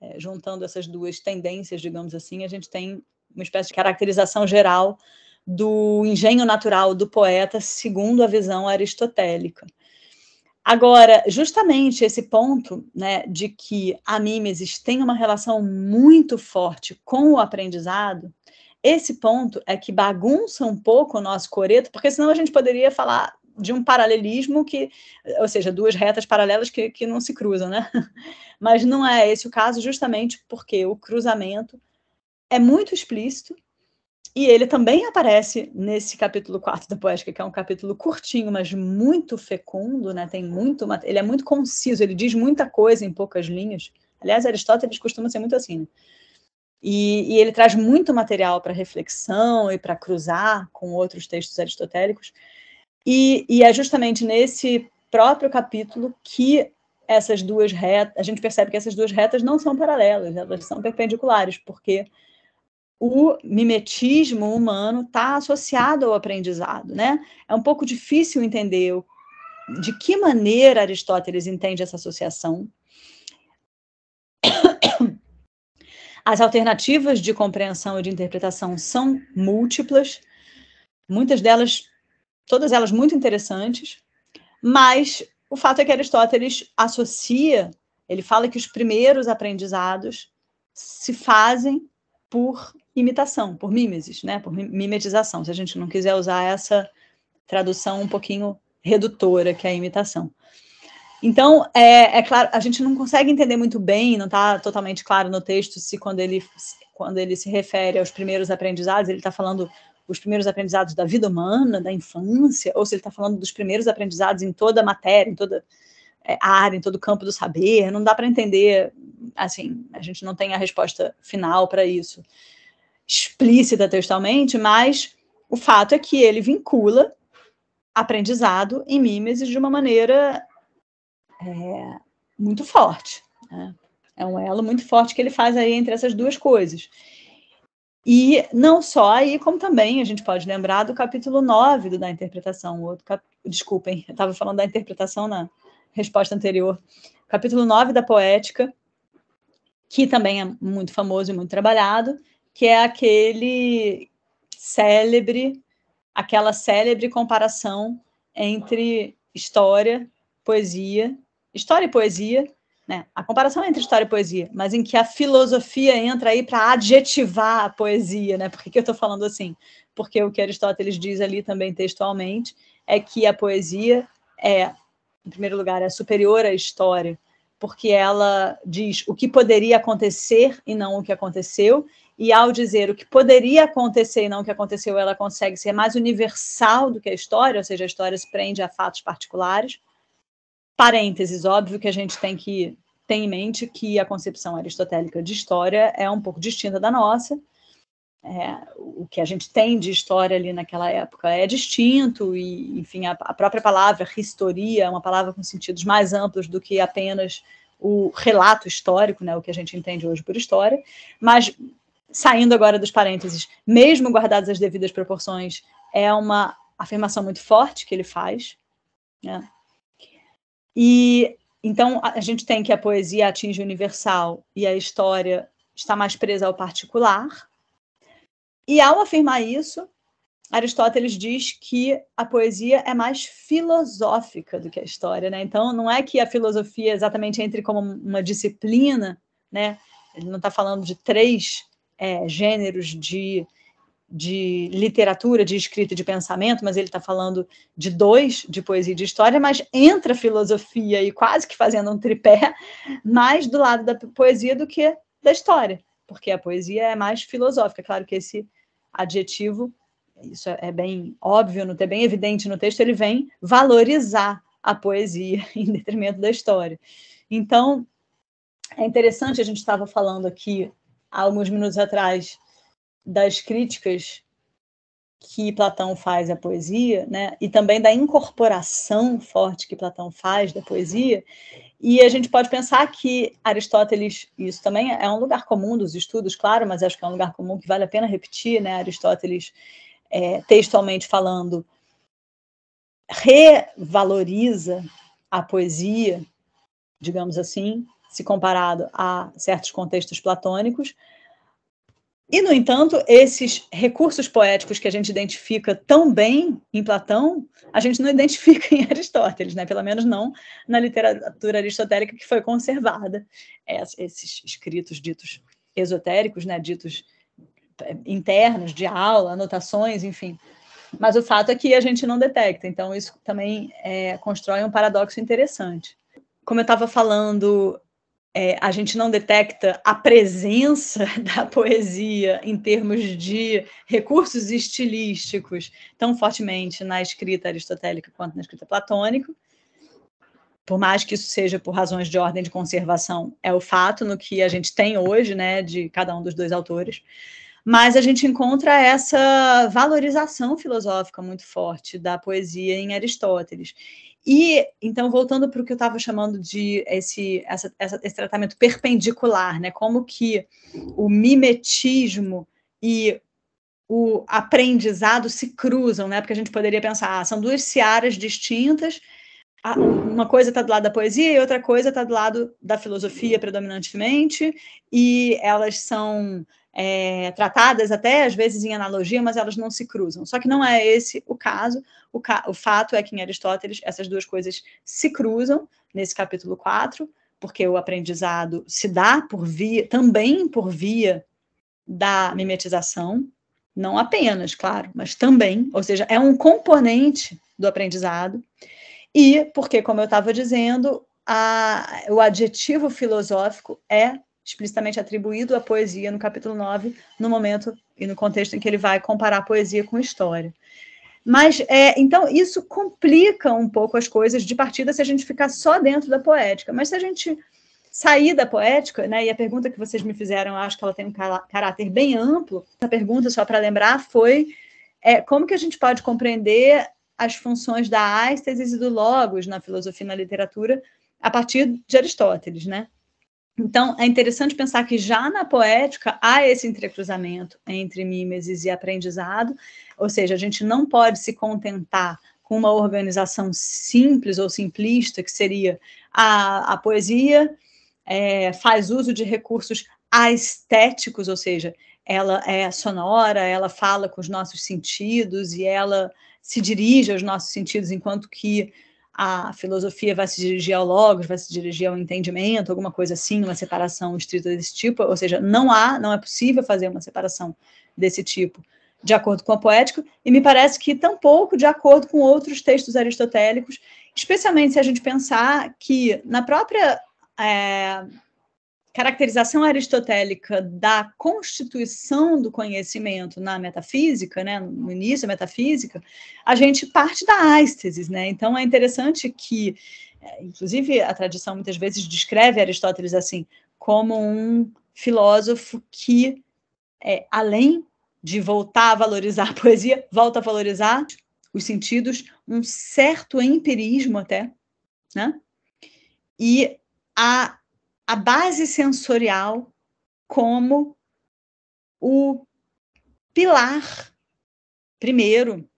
é, juntando essas duas tendências, digamos assim, a gente tem uma espécie de caracterização geral do engenho natural do poeta segundo a visão aristotélica. Agora, justamente esse ponto né, de que a mimesis tem uma relação muito forte com o aprendizado, esse ponto é que bagunça um pouco o nosso coreto, porque senão a gente poderia falar de um paralelismo que, ou seja, duas retas paralelas que, que não se cruzam, né? Mas não é esse o caso, justamente porque o cruzamento é muito explícito e ele também aparece nesse capítulo 4 da Poética, que é um capítulo curtinho, mas muito fecundo, né? Tem muito, ele é muito conciso, ele diz muita coisa em poucas linhas. Aliás, Aristóteles costuma ser muito assim, né? E, e, ele traz muito material para reflexão e para cruzar com outros textos aristotélicos. E, e, é justamente nesse próprio capítulo que essas duas retas, a gente percebe que essas duas retas não são paralelas, elas são perpendiculares, porque o mimetismo humano está associado ao aprendizado, né? É um pouco difícil entender de que maneira Aristóteles entende essa associação. As alternativas de compreensão e de interpretação são múltiplas, muitas delas, todas elas muito interessantes, mas o fato é que Aristóteles associa, ele fala que os primeiros aprendizados se fazem por imitação, por mimesis, né? por mimetização, se a gente não quiser usar essa tradução um pouquinho redutora que é a imitação. Então, é, é claro, a gente não consegue entender muito bem, não está totalmente claro no texto se quando ele, quando ele se refere aos primeiros aprendizados, ele está falando os primeiros aprendizados da vida humana, da infância, ou se ele está falando dos primeiros aprendizados em toda a matéria, em toda é, área, em todo o campo do saber, não dá para entender, assim, a gente não tem a resposta final para isso explícita textualmente, mas o fato é que ele vincula aprendizado em mimeses de uma maneira é, muito forte. Né? É um elo muito forte que ele faz aí entre essas duas coisas. E não só aí, como também a gente pode lembrar do capítulo 9 do, da interpretação, outro cap... desculpem, eu estava falando da interpretação na, resposta anterior, capítulo 9 da Poética, que também é muito famoso e muito trabalhado, que é aquele célebre, aquela célebre comparação entre história, poesia, história e poesia, né? A comparação é entre história e poesia, mas em que a filosofia entra aí para adjetivar a poesia, né? Por que, que eu estou falando assim? Porque o que Aristóteles diz ali também textualmente é que a poesia é em primeiro lugar, é superior à história, porque ela diz o que poderia acontecer e não o que aconteceu, e ao dizer o que poderia acontecer e não o que aconteceu, ela consegue ser mais universal do que a história, ou seja, a história se prende a fatos particulares. Parênteses, óbvio que a gente tem que ter em mente que a concepção aristotélica de história é um pouco distinta da nossa, é, o que a gente tem de história ali naquela época é distinto, e, enfim, a, a própria palavra historia é uma palavra com sentidos mais amplos do que apenas o relato histórico, né, o que a gente entende hoje por história, mas saindo agora dos parênteses, mesmo guardadas as devidas proporções, é uma afirmação muito forte que ele faz, né? E então a gente tem que a poesia atinge o universal e a história está mais presa ao particular, e ao afirmar isso, Aristóteles diz que a poesia é mais filosófica do que a história, né? Então, não é que a filosofia é exatamente entre como uma disciplina, né? Ele não está falando de três é, gêneros de, de literatura, de escrita, de pensamento, mas ele está falando de dois, de poesia e de história, mas entra filosofia e quase que fazendo um tripé mais do lado da poesia do que da história, porque a poesia é mais filosófica. Claro que esse adjetivo, isso é, é bem óbvio, não é bem evidente no texto, ele vem valorizar a poesia em detrimento da história. Então, é interessante, a gente estava falando aqui há alguns minutos atrás das críticas que Platão faz a poesia, né, e também da incorporação forte que Platão faz da poesia, e a gente pode pensar que Aristóteles, isso também é um lugar comum dos estudos, claro, mas acho que é um lugar comum que vale a pena repetir, né, Aristóteles, é, textualmente falando, revaloriza a poesia, digamos assim, se comparado a certos contextos platônicos, e, no entanto, esses recursos poéticos que a gente identifica tão bem em Platão, a gente não identifica em Aristóteles, né? pelo menos não na literatura aristotélica que foi conservada. esses escritos ditos esotéricos, né? ditos eh, internos, de aula, anotações, enfim. Mas o fato é que a gente não detecta, então isso também é, constrói um paradoxo interessante. Como eu estava falando é, a gente não detecta a presença da poesia em termos de recursos estilísticos tão fortemente na escrita aristotélica quanto na escrita platônica. Por mais que isso seja por razões de ordem de conservação, é o fato no que a gente tem hoje, né, de cada um dos dois autores. Mas a gente encontra essa valorização filosófica muito forte da poesia em Aristóteles. E, então, voltando para o que eu estava chamando de esse, essa, esse tratamento perpendicular, né? Como que o mimetismo e o aprendizado se cruzam, né? Porque a gente poderia pensar, ah, são duas searas distintas, ah, uma coisa está do lado da poesia e outra coisa está do lado da filosofia predominantemente, e elas são é, tratadas até às vezes em analogia, mas elas não se cruzam. Só que não é esse o caso. O, ca o fato é que em Aristóteles essas duas coisas se cruzam nesse capítulo 4, porque o aprendizado se dá por via, também por via da mimetização, não apenas, claro, mas também, ou seja, é um componente do aprendizado. E porque, como eu estava dizendo, a, o adjetivo filosófico é explicitamente atribuído à poesia no capítulo 9, no momento e no contexto em que ele vai comparar a poesia com história. Mas, é, então, isso complica um pouco as coisas de partida se a gente ficar só dentro da poética. Mas se a gente sair da poética, né, e a pergunta que vocês me fizeram, acho que ela tem um caráter bem amplo, a pergunta, só para lembrar, foi é, como que a gente pode compreender as funções da aístesis e do logos na filosofia e na literatura a partir de Aristóteles, né? Então, é interessante pensar que já na poética há esse entrecruzamento entre mimeses e aprendizado, ou seja, a gente não pode se contentar com uma organização simples ou simplista, que seria a, a poesia é, faz uso de recursos estéticos, ou seja, ela é sonora, ela fala com os nossos sentidos e ela se dirige aos nossos sentidos, enquanto que a filosofia vai se dirigir ao logos, vai se dirigir ao entendimento, alguma coisa assim, uma separação estrita desse tipo, ou seja, não há, não é possível fazer uma separação desse tipo de acordo com a poética, e me parece que tampouco de acordo com outros textos aristotélicos, especialmente se a gente pensar que na própria é, caracterização aristotélica da constituição do conhecimento na metafísica, né, no início da metafísica, a gente parte da ástesis, né? Então é interessante que, é, inclusive, a tradição muitas vezes descreve Aristóteles assim como um filósofo que, é, além de voltar a valorizar a poesia, volta a valorizar os sentidos, um certo empirismo até, né? E a a base sensorial como o pilar primeiro,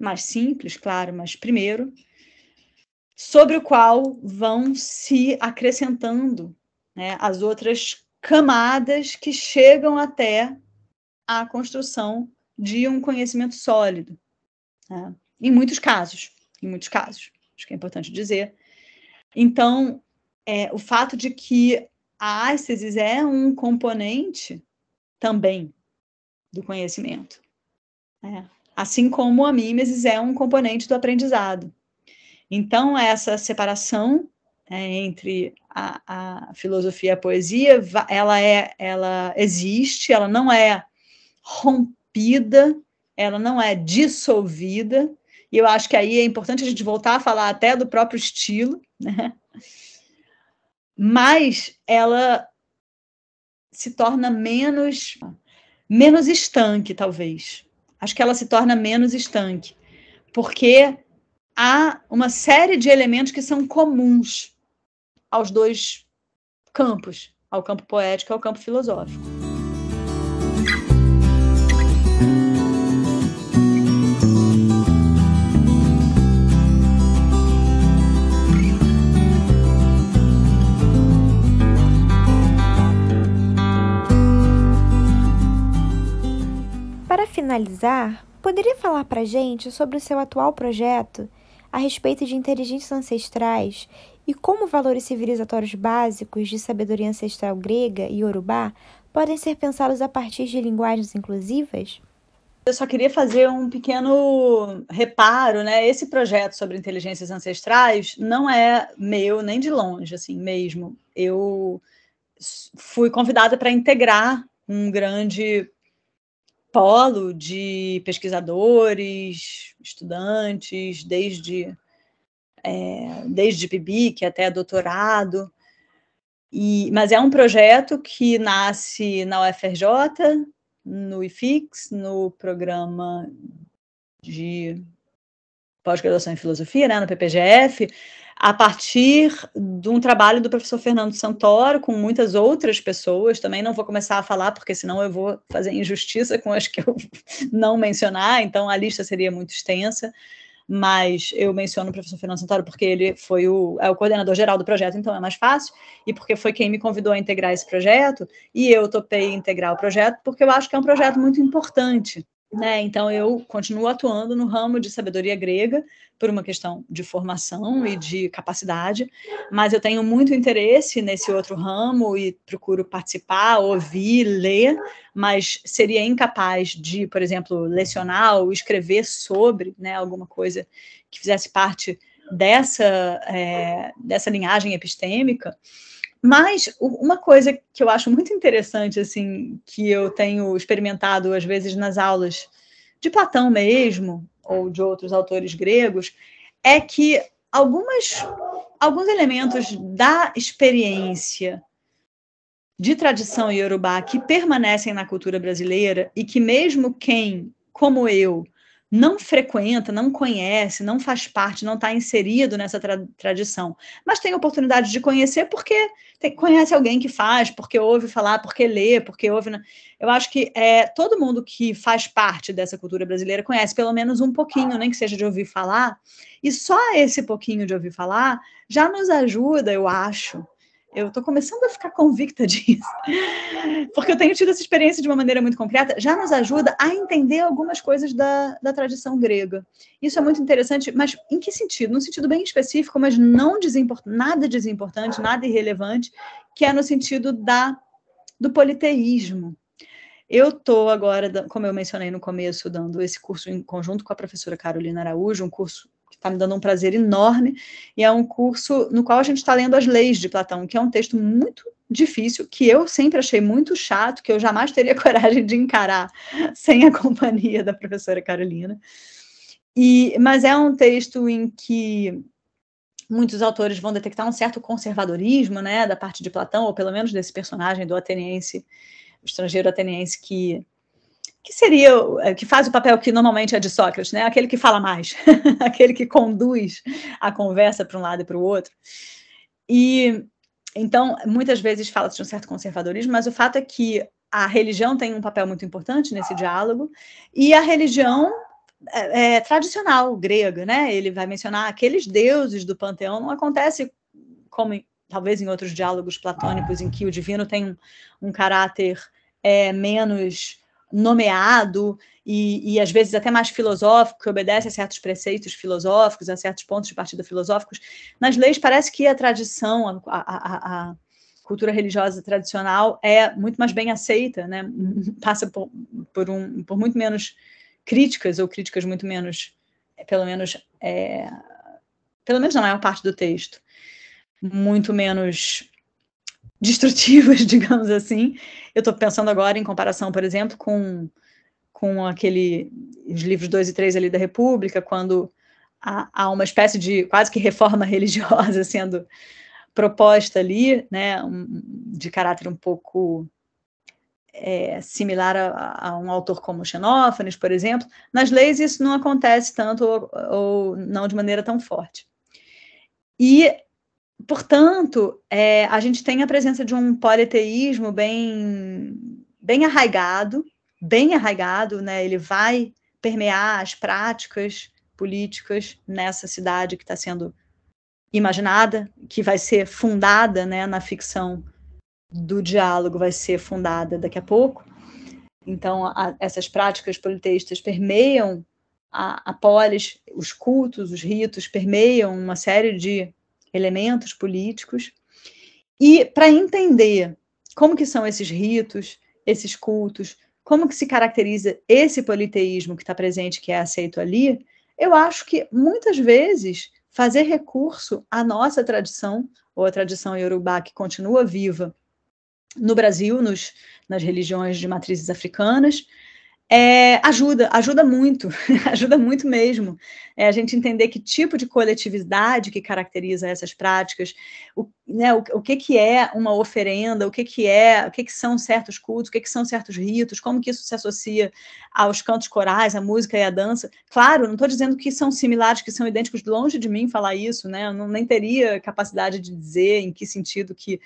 mais simples, claro, mas primeiro, sobre o qual vão se acrescentando né, as outras camadas que chegam até a construção de um conhecimento sólido. Né? Em muitos casos, em muitos casos, acho que é importante dizer. Então, é, o fato de que a ascesis é um componente também do conhecimento. Né? Assim como a mimesis é um componente do aprendizado. Então, essa separação é, entre a, a, filosofia e a poesia, ela, é, ela existe, ela não é rompida, ela não é dissolvida, e eu acho que aí é importante a gente voltar a falar até do próprio estilo, né? mas ela se torna menos menos estanque, talvez. Acho que ela se torna menos estanque, porque há uma série de elementos que são comuns aos dois campos, ao campo poético e ao campo filosófico. finalizar, poderia falar para gente sobre o seu atual projeto a respeito de inteligências ancestrais e como valores civilizatórios básicos de sabedoria ancestral grega e urubá podem ser pensados a partir de linguagens inclusivas? Eu só queria fazer um pequeno reparo, né? Esse projeto sobre inteligências ancestrais não é meu nem de longe, assim mesmo. Eu fui convidada para integrar um grande polo de pesquisadores, estudantes, desde, é, desde PIBIC até doutorado. E, mas é um projeto que nasce na UFRJ, no IFIX, no programa de pós-graduação em filosofia, né, no PPGF, a partir de um trabalho do professor Fernando Santoro com muitas outras pessoas. Também não vou começar a falar, porque senão eu vou fazer injustiça com as que eu não mencionar, então a lista seria muito extensa. Mas eu menciono o professor Fernando Santoro porque ele foi o, é o coordenador geral do projeto, então é mais fácil, e porque foi quem me convidou a integrar esse projeto, e eu topei integrar o projeto porque eu acho que é um projeto muito importante né? Então, eu continuo atuando no ramo de sabedoria grega, por uma questão de formação e de capacidade, mas eu tenho muito interesse nesse outro ramo e procuro participar, ouvir, ler, mas seria incapaz de, por exemplo, lecionar ou escrever sobre né, alguma coisa que fizesse parte dessa, é, dessa linhagem epistêmica. Mas uma coisa que eu acho muito interessante, assim, que eu tenho experimentado às vezes nas aulas de Platão mesmo, ou de outros autores gregos, é que algumas, alguns elementos da experiência de tradição iorubá que permanecem na cultura brasileira e que mesmo quem, como eu, não frequenta, não conhece, não faz parte, não está inserido nessa tra tradição, mas tem oportunidade de conhecer porque tem, conhece alguém que faz, porque ouve falar, porque lê, porque ouve. Né? Eu acho que é, todo mundo que faz parte dessa cultura brasileira conhece pelo menos um pouquinho, nem que seja de ouvir falar, e só esse pouquinho de ouvir falar já nos ajuda, eu acho, eu estou começando a ficar convicta disso, porque eu tenho tido essa experiência de uma maneira muito concreta, já nos ajuda a entender algumas coisas da, da tradição grega. Isso é muito interessante, mas em que sentido? Num sentido bem específico, mas não desimport, nada desimportante, nada irrelevante, que é no sentido da, do politeísmo. Eu estou agora, como eu mencionei no começo, dando esse curso em conjunto com a professora Carolina Araújo, um curso está me dando um prazer enorme, e é um curso no qual a gente está lendo as leis de Platão, que é um texto muito difícil, que eu sempre achei muito chato, que eu jamais teria coragem de encarar sem a companhia da professora Carolina. E, mas é um texto em que muitos autores vão detectar um certo conservadorismo, né, da parte de Platão, ou pelo menos desse personagem do ateniense, estrangeiro ateniense que que seria é, que faz o papel que normalmente é de Sócrates, né? Aquele que fala mais, aquele que conduz a conversa para um lado e para o outro. E então, muitas vezes fala-se de um certo conservadorismo, mas o fato é que a religião tem um papel muito importante nesse diálogo, e a religião é, é, tradicional grega, né? Ele vai mencionar aqueles deuses do panteão, não acontece como talvez em outros diálogos platônicos, em que o divino tem um, um caráter é, menos nomeado e, e, às vezes até mais filosófico, que obedece a certos preceitos filosóficos, a certos pontos de partida filosóficos. Nas leis, parece que a tradição, a, a, a cultura religiosa tradicional é muito mais bem aceita, né? passa por, por, um, por muito menos críticas, ou críticas muito menos, é, pelo menos, é, pelo menos na maior parte do texto, muito menos destrutivas, digamos assim. Eu estou pensando agora em comparação, por exemplo, com, com aquele, os livros 2 e 3 ali da República, quando há, há, uma espécie de quase que reforma religiosa sendo proposta ali, né, um, de caráter um pouco é, similar a, a, um autor como Xenófanes, por exemplo. Nas leis isso não acontece tanto ou, ou não de maneira tão forte. E portanto, é, a gente tem a presença de um politeísmo bem, bem arraigado, bem arraigado, né? Ele vai permear as práticas políticas nessa cidade que está sendo imaginada, que vai ser fundada, né, na ficção do diálogo, vai ser fundada daqui a pouco. Então, a, essas práticas politeístas permeiam a, a polis, os cultos, os ritos permeiam uma série de elementos políticos. E para entender como que são esses ritos, esses cultos, como que se caracteriza esse politeísmo que está presente, que é aceito ali, eu acho que muitas vezes fazer recurso à nossa tradição, ou à tradição iorubá que continua viva no Brasil, nos, nas religiões de matrizes africanas, é, ajuda, ajuda muito, ajuda muito mesmo. É, a gente entender que tipo de coletividade que caracteriza essas práticas, o né, o, o, que, que é uma oferenda, o que, que é, o que, que são certos cultos, o que, que são certos ritos, como que isso se associa aos cantos corais, à música e à dança. Claro, não estou dizendo que são similares, que são idênticos, longe de mim falar isso, né? Eu não, nem teria capacidade de dizer em que sentido que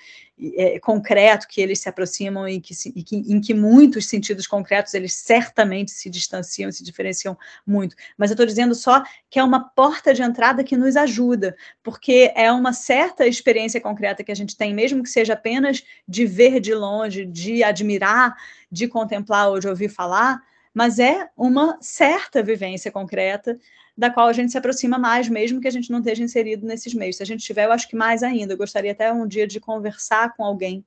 é, concreto que eles se aproximam e que, se, e que em que muitos sentidos concretos eles certamente se distanciam, se diferenciam muito. Mas eu estou dizendo só que é uma porta de entrada que nos ajuda, porque é uma certa experiência concreta concreta que a gente tem, mesmo que seja apenas de ver de longe, de admirar, de contemplar ou de ouvir falar, mas é uma certa vivência concreta da qual a gente se aproxima mais, mesmo que a gente não esteja inserido nesses meios. Se a gente tiver, eu acho que mais ainda. Eu gostaria até um dia de conversar com alguém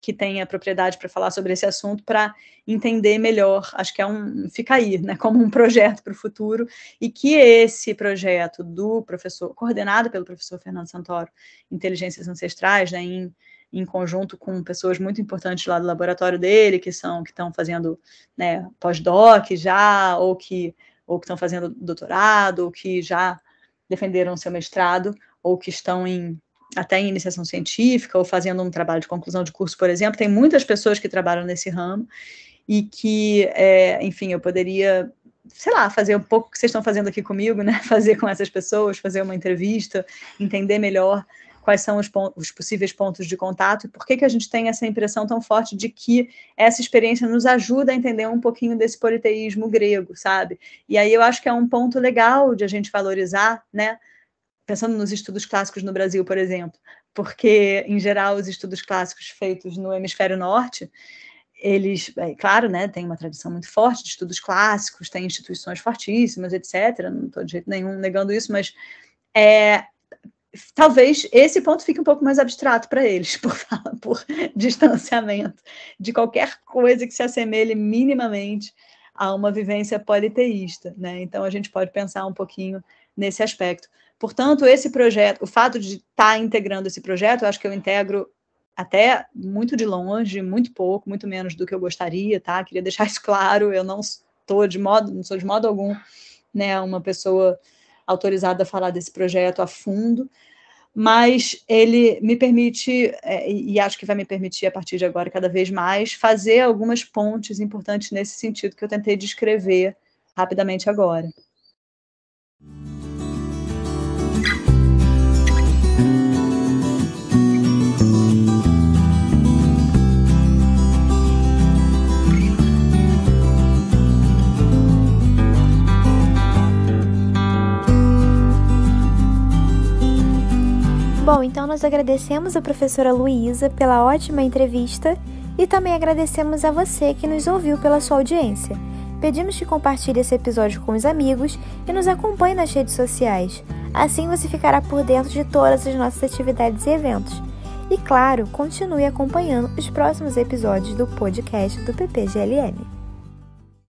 que tenha propriedade para falar sobre esse assunto para entender melhor. Acho que é um fica aí, né, como um projeto para o futuro e que esse projeto do professor coordenado pelo professor Fernando Santoro, Inteligências Ancestrais, né, em, em conjunto com pessoas muito importantes lá do laboratório dele, que são que estão fazendo, né, pós-doc já ou que ou que estão fazendo doutorado, ou que já defenderam seu mestrado, ou que estão em até em iniciação científica ou fazendo um trabalho de conclusão de curso, por exemplo, tem muitas pessoas que trabalham nesse ramo e que, é, enfim, eu poderia, sei lá, fazer um pouco o que vocês estão fazendo aqui comigo, né? Fazer com essas pessoas, fazer uma entrevista, entender melhor quais são os, pontos, os possíveis pontos de contato e por que, que a gente tem essa impressão tão forte de que essa experiência nos ajuda a entender um pouquinho desse politeísmo grego, sabe? E aí eu acho que é um ponto legal de a gente valorizar, né? pensando nos estudos clássicos no Brasil, por exemplo, porque em geral os estudos clássicos feitos no hemisfério norte, eles, é, claro, né, tem uma tradição muito forte de estudos clássicos, tem instituições fortíssimas, etc. Não estou de jeito nenhum negando isso, mas é, talvez esse ponto fique um pouco mais abstrato para eles, por, por distanciamento de qualquer coisa que se assemelhe minimamente a uma vivência politeísta, né? Então a gente pode pensar um pouquinho nesse aspecto. Portanto, esse projeto, o fato de estar tá integrando esse projeto, eu acho que eu integro até muito de longe, muito pouco, muito menos do que eu gostaria, tá? Queria deixar isso claro, eu não estou de modo, não sou de modo algum, né, uma pessoa autorizada a falar desse projeto a fundo, mas ele me permite, é, e acho que vai me permitir a partir de agora cada vez mais, fazer algumas pontes importantes nesse sentido que eu tentei descrever rapidamente agora. Bom, então nós agradecemos a professora Luísa pela ótima entrevista e também agradecemos a você que nos ouviu pela sua audiência. Pedimos que compartilhe esse episódio com os amigos e nos acompanhe nas redes sociais. Assim você ficará por dentro de todas as nossas atividades e eventos. E claro, continue acompanhando os próximos episódios do podcast do PPGLN.